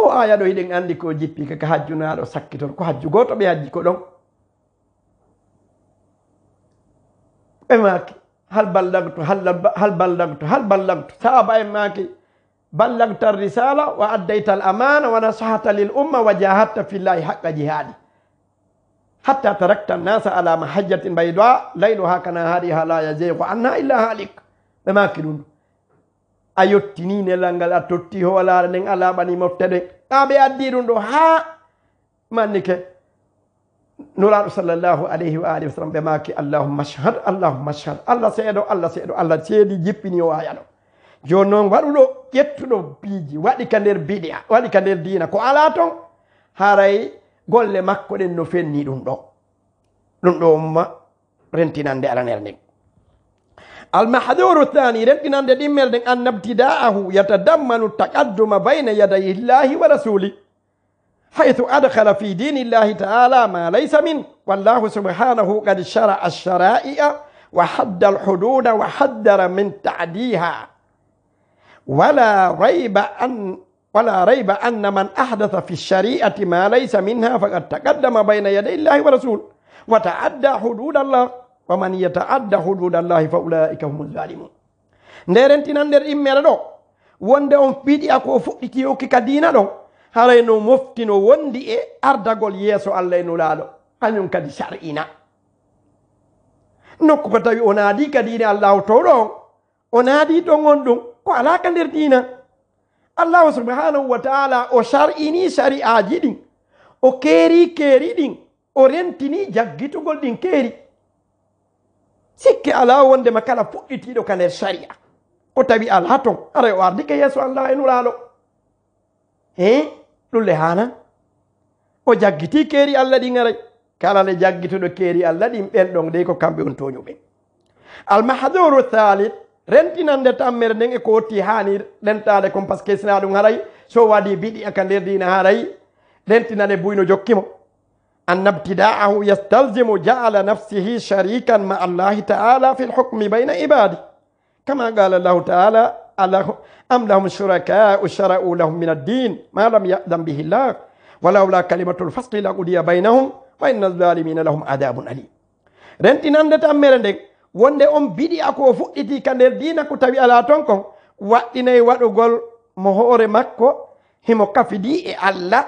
o aya ɗo iɗen anndi ko jippi kaka hajjunaaɗo sakki toon ko hajju gooto ɓe hajji ko ɗon ɓe maake hal ballagto hal ballagto hal ballagto saaba en maake ballagta risala wa addayta al amana wa nasahata lil umma wa jahatta fillahi haqqa jihadi hatta tarakta nasa ala mahajjatin bayda layluha kana hari ha la yazeeko anna illa haalik ɓe maaki ɗum a yottini nelal ngal a totti ho walaare nden a laaɓani mofte ɗen aa ɓe addi ɗum ɗo haa mannike nuraaɗo sallllahu alayhi wa alihi wa sallam ɓe maaki allahumma ashhad allahumma ashhad allah seeɗo allah seeɗo allah seedi jippini o waayano jooni noon waɗu ɗo ƴettuɗo biiji waɗi ka nder biɗia waɗi ka nder diina ko alaa toon haray golle makko ɗen no fenni ɗum ɗo ɗum ɗo ma rentinande alanere nden المحذور الثاني لكن أن ديمل أن ابتداءه يتضمن التقدم بين يدي الله ورسوله حيث أدخل في دين الله تعالى ما ليس منه والله سبحانه قد شرع الشرائع وحد الحدود وحذر من تعديها ولا ريب أن ولا ريب أن من أحدث في الشريعة ما ليس منها فقد تقدم بين يدي الله ورسوله وتعدى حدود الله faman yataadda hududa llahi fa ulaika hum lzalimun nde rentinan nder immere ɗo wonde on fiiɗi a ko o fuɗɗiti yokkika dina ɗo harayno moftino wondi e ardagol yeeso allah e nulaaɗo kañum kadi sar'ina nokku ko tawi o naadi ka dina allahu tow ɗo o naadi ɗon on ɗum ko alaka nder dina allahu subhanahu wa taala o sar'ini sari'aji ɗin o keeri keeri ɗin o rentini jaggitugol ɗin keeri sikke ala wondema kala fuɗɗitiɗo ka nder saria o tawi ala ton ara o ardike yeeso allah e nuraɗo e ɗulle hanan o jaggiti keeri allah ɗin aray kala nde jaggitoɗo keeri allah ɗin ɓenɗon de ko kamɓe on toñuɓen almahadoru thalit rentinan nde tammere nden eko otti hani lentade kon par ce que sina ɗum haray so waɗi biɗi aka nder dina haray rentinane buyno jokkimo anna ibtida'ahu yastalzimu ja'ala nafsihi sharikan ma allahi ta'ala fi lhukmi bayna ibadi kama qala allahu ta'ala am lahum shuraka'u shara'u lahum min addin ma lam ya'dan bihi llah walawla kalimatu lfasli laqudiya baynahum wa inna alzalimina lahum adabun alim renti nandetan mere nden wonde on biɗi ako fuɗɗiti ka nder dina ko tawi ala ton kon waɗɗinayi waɗugol mo hoore makko himo kafidi e allah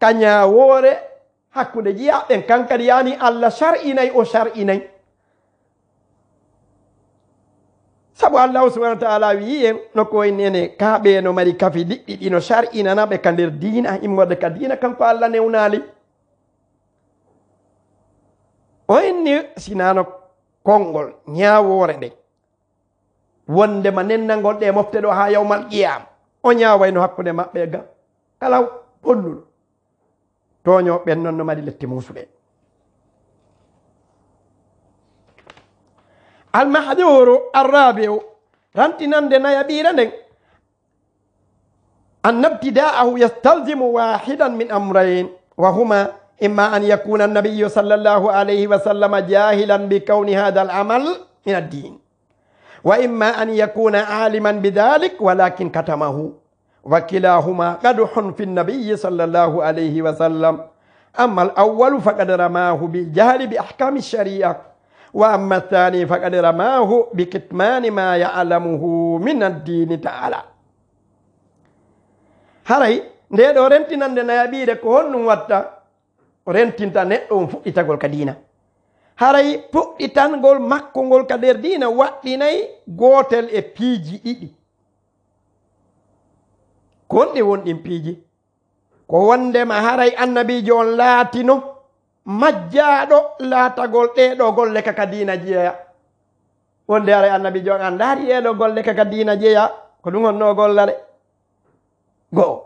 ka ñawoore hakkunde jiyaɓen kankadi yani allah sar'inayi o sar'inayi sabu allahu subhana wa taala wi en nokko enene kaaɓe no mari kafi liɗɗi ɗino sar'inanaɓe ka nder dina immorde ka dina kanko allah newnali o enni sinano konngol ñaawore nde wondema nennalngol ɗe mofte ɗo ha yawmal qiyama o ñaawayno hakkunde maɓɓe ga kala ponnuɗo tooñooɓen noon no mari lette muusuɓe almahduru arrabiu rantinande naya ɓiira nden anna ibtida'ahu yastalzimu wahidan min amrayn wa huma imma an yakuna an-nabiyyu sallallahu alayhi wa sallam jahilan bi hadha al-amal min addin wa imma an yakuna aliman bidhalik walakin katamahu وكلاهما قدح في النبي صلى الله عليه وسلم أما الأول فقد رماه بالجهل بأحكام الشريعة وأما الثاني فقد رماه بكتمان ما يعلمه من الدين تعالى هاي ندير أورنتين عند النبي ركون واتا أورنتين تنت أم فوق إتقول كدينا هاي فوق إتان قول مك كدير دينا واتيني قتل إبيجي إيدي konɗi wonɗin piiji ko wondema haray annabijo on laatino majjaɗo laatagol ɗeɗo golle kaka dina jeeya wonde haray annabijo on andaari ɗeɗo golle kaka dina jeeya ko ɗum honno gollare goo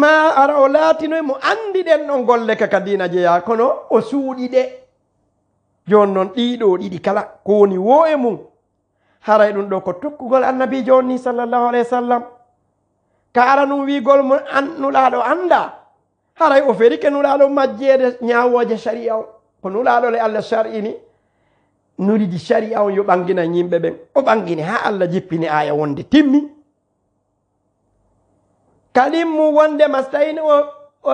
ma ara o laatinoy mo andi ɗen ɗon golle kaka dina jeeya kono o suuɗi ɗe joni noon ɗiɗo ɗiɗi kala ko woni wo e mum haray ɗum ɗo ko tokkugol annabijo on ni sallallahu alayhi wa sallam ka ara num wiigol mum an nulaaɗo annda haray o feri ke nulaaɗo majjeede ñaawooje sharia o ko nulaaɗo le allah sarini nulidi sharia o yo ɓangina yimɓe ɓen o ɓangini haa allah jippini aaya wonde timmi kalimmu wondema so tawini o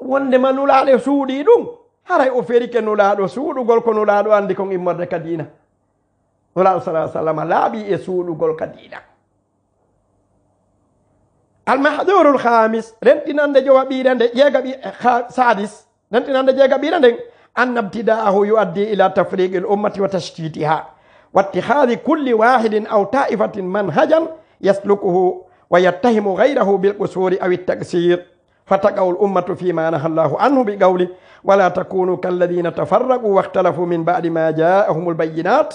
wondema nulaaɗo suuɗii ɗum haray o feri ke nulaaɗo suuɗugol ko nulaaɗo anndi kon immorde ka diina nulaaɗo sala sallam laaɓii e suuɗugol ka diina المحذور الخامس لنتنا عند جوابي عند جابي سادس لنتنا عند جابي عند أن ابتداءه يؤدي إلى تفريق الأمة وتشتيتها واتخاذ كل واحد أو طائفة منهجا يسلكه ويتهم غيره بالقصور أو التقصير فتقوا الأمة فيما نهى الله عنه بقوله ولا تكونوا كالذين تفرقوا واختلفوا من بعد ما جاءهم البينات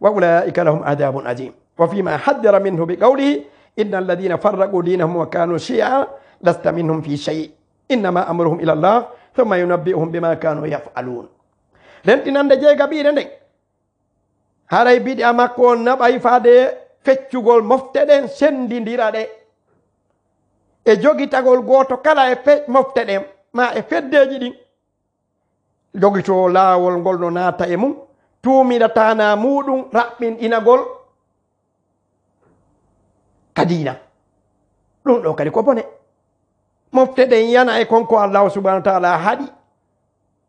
وأولئك لهم عذاب عظيم وفيما حذر منه بقوله inna alladina farragu dinahum wa kanu shia lasta minhum fi shay innama amruhum ila llah thumma yunabbiuhum bima kanu yafalun rentinande jeega ɓiɗe nden haray biɗe a makko on naɓay fade feccugol mofte ɗen sendidira ɗe e jogitagol goto kala e fe mofte ɗen ma e feddeji ɗin jogito lawol ngol no nata e mum tumiɗatana muɗum raɓɓin inagol ka diina ɗum ɗo kadi ko bone mofteɗen yana e konko allahu subhanau taala haɗi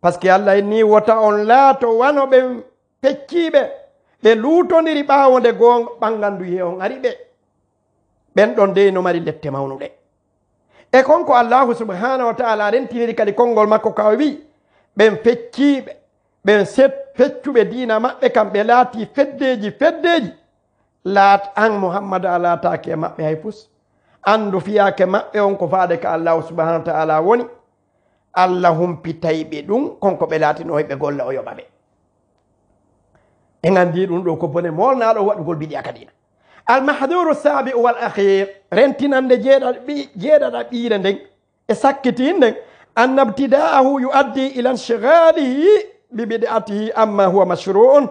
par ce que allah enni wota on laato wano ɓe pecciiɓe ɓe luutondiri ɓaawonde goo ɓangal nduye on ari ɓe ɓen ɗon dey no mari lette mawnuɗe e konko allahu subhanau wa taala rentiniri kadi konngol makko kaw wi ɓen fecciiɓe ɓen set feccuɓe diina maɓɓe kam ɓe laati feddeeji feddeeji lat an muhammad ala take maɓɓe hay fus andu fiyake maɓɓe on ko faade ka allahu subhanahu wa taala woni allah humpitayɓe ɗum konko ɓe laatino hoyɓe golla o yoɓa ɓe en anndi ɗum ɗo ko bone molnaɗo waɗugol biɗiya kadina almahduru sabi wal akhir rentinande jeeɗaɗa ɓiire nden e sakkitinde annabtida'ahu yuaddi ila nchigalihi bi bid'atihi amma huwa mashru'un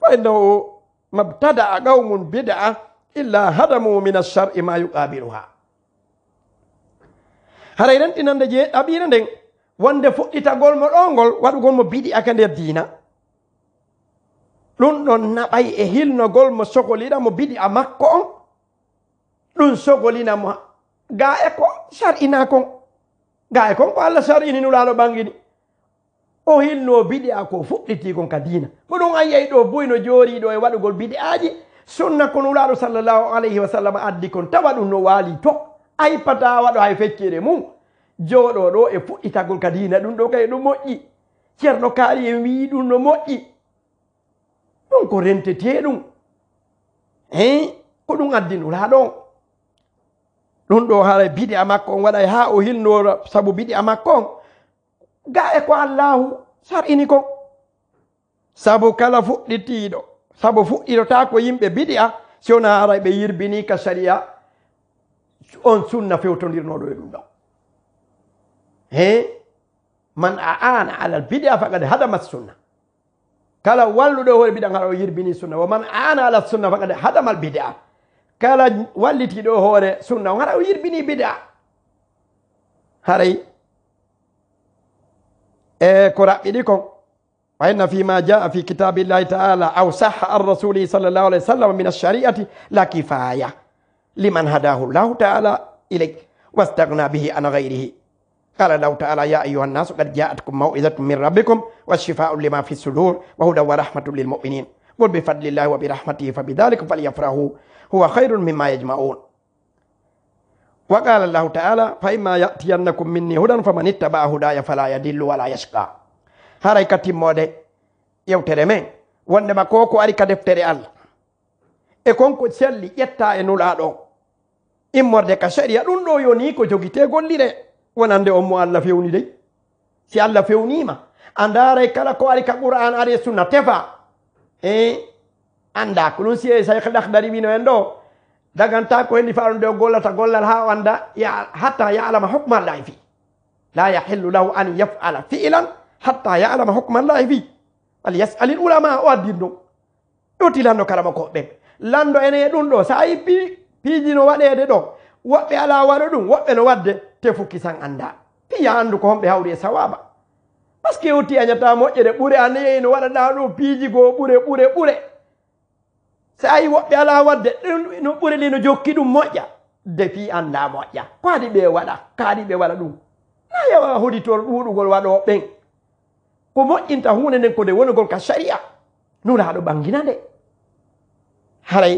fa innahu mabtada'a qawmun bid'a illa hadamu min alshar'i ma yuqabiluha hara iren ɗinande je ɗaɓire nden wonde fuɗɗitagol mo ɗongol waɗugol mo biɗi aka nder diina ɗum ɗon naɓay e hilnogol mo sogolina mo biɗi a makko on ɗum sogolina mo ga e ko sar'ina kon ga e kon ko allah sar'ini nulaɗo ɓangini o hinno biɗi a ko fuɗɗitikon ka dina ko ɗum ayiyay ɗo boy no joriɗo e waɗugol biɗi aji sunna ko nulaɗo sallllahu alayhi wa sallam addi kon tawa ɗum no wali to aypata waɗo hay feccere mum joɗo ɗo e fuɗɗitagol ka dina ɗum ɗo kay ɗum moƴƴi ceerno kaari e wi ɗum no moƴƴi ɗum ko rentete ɗum e ko ɗum addi nulaɗo on ɗum ɗo haa biɗi a makko on waɗa ha o hinno saabu biɗi a makko on ga e ko allahu sarini ko sabu kala fuɗɗitiiɗo sabu fuɗɗirota ko yimɓe biɗi a si ona ara ɓe yirbini ka saria on sunna fewtodirnoɗo e ɗum ɗo he man a ana alal biɗi a faqade hadamat sunna kala walluɗo hoore biɗan haɗa o yirbini sunna wo man ana alal sunna faqade hadamal biɗi a kala wallitiɗo hoore sunna o haɗa o yirbini biɗi a haray وإن فيما جاء في كتاب الله تعالى أو صح الرسول صلى الله عليه وسلم من الشريعة لا كفاية لمن هداه الله تعالى إليك واستغنى به عن غيره قال الله تعالى يا أيها الناس قد جاءتكم موئذة من ربكم والشفاء لما في الصدور وهدى ورحمة للمؤمنين قل بفضل الله وبرحمته فبذلك فليفرحوا هو خير مما يجمعون wa qala llahu taala fa imma yatiyannakum minni hudan faman ittabaa hudaya fala yadillu wala yashqa haray ka timmode yewtere men wondema ko ko ari ka deftere allah e konko selli ƴetta e nulaɗo immorde ka saria ɗum ɗo yo ni ko jogite gollire wonande on mo allah fewni dey si allah fewnima a ndaaray kala ko ari ka qur'an ari e sunna tefa e anda ko ɗum si e cheikh dahdari wino en ɗo daganta ko henni faaru nde o gollata gollal haa o annda hatta yalama hukmallahi fi la yahillu lahu an yafala fiilan hatta yalama hukmallahi fi wal yasalil ulama o addin ɗum ɗoti lanndo kala ma koɓe ɓe lanndo ene e ɗum ɗo so ayi pi piijino waɗede ɗo woɓɓe ala waɗo ɗum woɓɓe no wadde te fukki san annda piya anndu ko homɓe hawri e sawaba par ce que utti añata moƴƴere ɓure anneyeyno waɗaɗa ɗo piiji goo ɓure ɓure ɓure so ayi woɓɓe ala wadde no ɓuri ɗi no jokki ɗum moƴƴa defi anda moƴƴa kaadi ɓe waɗa kaadi ɓe waɗa ɗum na yawa hoditor ɗuɗugol waɗo ɓen ko moƴƴinta hunde nden ko nde wonugol ka saria nuraɗo ɓangina nde haray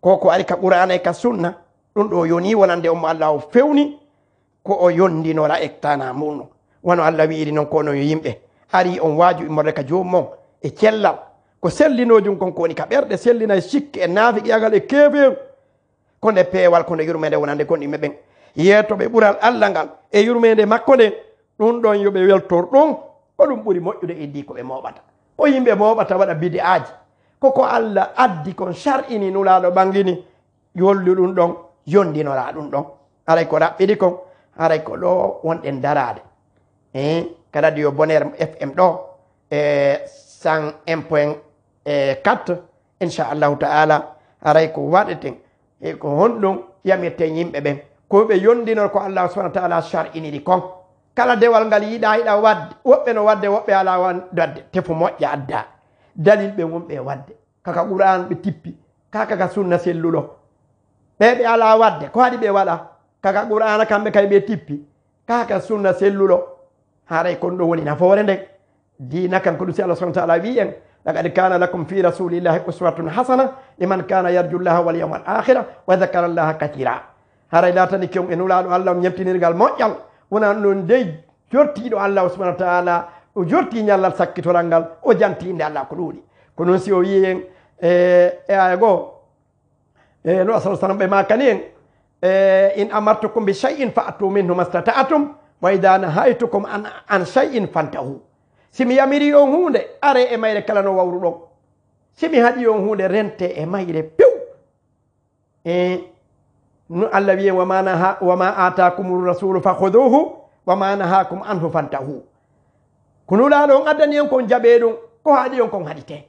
ko ko ari ka ɓurana e ka sunna ɗum ɗo yoni wonande omo allah o fewni ko o yondinora ectana muɗum wono allah wiiri noon ko non yo yimɓe ari on waaju immorde ka jomum on e cellal ko sellinojum kon kowoni ka ɓerɗe sellinay sikke e naafi ƴagal e keeweeru ko nde peewal ko nde yurmede wonande kon ɗimɓe ɓen yeeto ɓe ɓural allah ngal e yurmede makko nden ɗum ɗon yo ɓe weltor ɗum ko ɗum ɓuri moƴƴude iddi ko ɓe moɓata o yimɓe moɓata waɗa bide aji koko allah addi kon sar'ini nulaɗo ɓangini yolli ɗum ɗon yondinora ɗum ɗon aray ko raɓɓiɗi kon aray ko ɗo wonɗen darade e eh, kadadi yo bonaire fm ɗo e san 1 point e katto inchallahu taala aray ko waɗeten e ko honɗum yamirten yimɓe ɓen koɓe yondinol ko allah subahana taala char iniri kon kala dewal ngal yiɗa yiɗa wadde woɓɓe no wadde woɓɓe ala wadde tefo moƴƴa adda dalil ɓe wonɓe wadde kaka qouran ɓe tippi kakaka sunna selluɗo ɓeɓe ala wadde ko haɗi ɓe waɗa kaka qourana kamɓe kay ɓe tippi kaka sunna selluɗo haray kon ɗo woni nafoore nden dina kan ko ɗum si allah subahana taala wi en لقد كان لكم في رسول الله أسوة حسنة لمن كان يرجو الله واليوم الآخرة وذكر الله كثيرا هاري لا تنكيوم إنو لالو الله يمتني رجال ونا ونانون دي دو الله سبحانه وتعالى وجرتي نيالا سكي تورانغال وجانتي الله كلولي كنون سيو يين ايغو إيه، آه، إيه، نو صلى الله عليه بما كانين إيه، إن أمرتكم بشيء فأتوا منه ما استطعتم وإذا نهيتكم عن عن شيء فانتهوا simi yamiri on hunde are e mayre kala no wawru ɗon simi haɗi on hunde rente e mayre pew e no allah wiye wama atakum rasulu fakhodohu wama nahakum anhu fantahu ko nulaɗo on addani en kon jaɓe ɗum ko haɗi on kon haɗite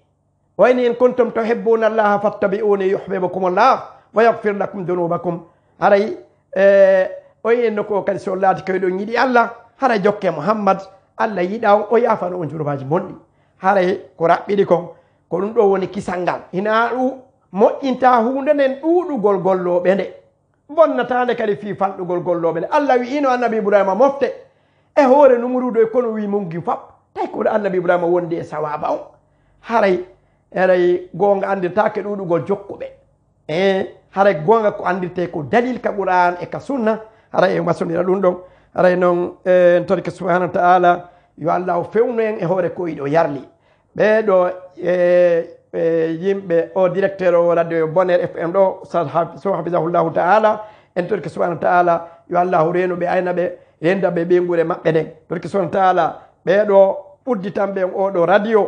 wayni en kontum to hebbuna allaha fattabiuni yuhbibukum llah wa yahfir lakum dunubakum aray e, o yi en no ko kadi so laati koyɗon e yiɗi allah hara jokke muhammad allah yiɗa on o yafano on jurmaji monɗi hara ko raɓɓiɗi kon ko ɗum ɗo woni kisal ngal hina ɗu moƴƴinta hunde nden ɗuɗugol golloɓe nde bonnatande kadi fi falɗugol golloɓe nde allah wi'ino annabi ibrahima mofte e hoore numurudo e kono wi mumgi fop tawi ko annabi ibrahima wondi e sawaba on haray aray gonga andirtake ɗuɗugol jokkuɓe e haray gonga ko andirte ko dalil ka ɓuran e ka sunna haray e masodira ɗum ɗon aray noon e, en torika subahanahu wa taala yo allah o fewnu en e hoore koyiɗo yarli ɓeeɗo e, e yimɓe o directeur o radio bonnaire fm ɗo so hafisahullahu taala en torika subahana wa taala yo allah o reenuɓe aynaɓe rendaɓe ɓeyngure maɓɓe nden torika subahana wa taala ɓeeɗo ɓudditanɓe en oɗo radio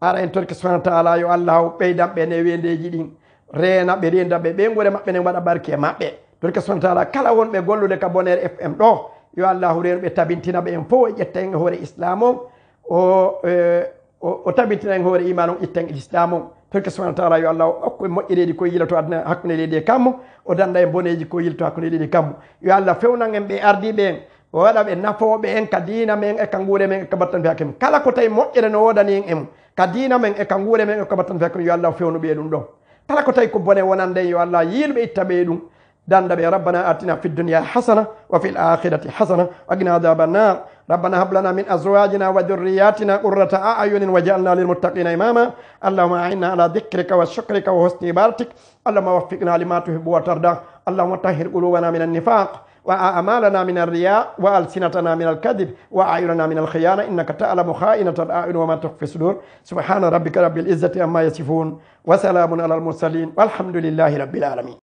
ara en torika subahana wa taala yo allah o ɓeydanɓe ne wendeji ɗin reenaɓe rendaɓe ɓeyngure maɓɓe nden waɗa barki e maɓɓe torika subahana wa taala kala wonɓe gollude ka bonnaire fm ɗo yo allah hurenoɓe tabintina ɓe en fof e ƴetta en hoore islam e, o o tabintina en hoore iman o itta en e l'islam o torque subahana taala yo allah o okko e moƴƴereeji ko yila to adna hakkunde leydi e kammo o danda e boneji ko yila to hakkunde leydi e kammo yo allah fewnan en ɓe ardiɓe en o waɗa ɓe nafooɓe en ka dina men e ka nguure men e ka battan fiyake men kala ko tawi moƴƴere no wodani en en ka dina men e ka nguure men e ka battan fiyake men yo allah fewnuɓe ɗum ɗon kala ko tawi ko bone wonande yo allah yilɓe ittaɓe ɗum دان ربنا آتنا في الدنيا حسنة وفي الآخرة حسنة وقنا عذاب النار ربنا هب لنا من أزواجنا وذرياتنا قرة أعين وجعلنا للمتقين إماما اللهم أعنا على ذكرك وشكرك وحسن عبادتك اللهم وفقنا لما تحب وترضى اللهم طهر قلوبنا من النفاق وأعمالنا من الرياء وألسنتنا من الكذب وأعيننا من الخيانة إنك تعلم خائنة الأعين وما تخفي الصدور سبحان ربك رب العزة عما يصفون وسلام على المرسلين والحمد لله رب العالمين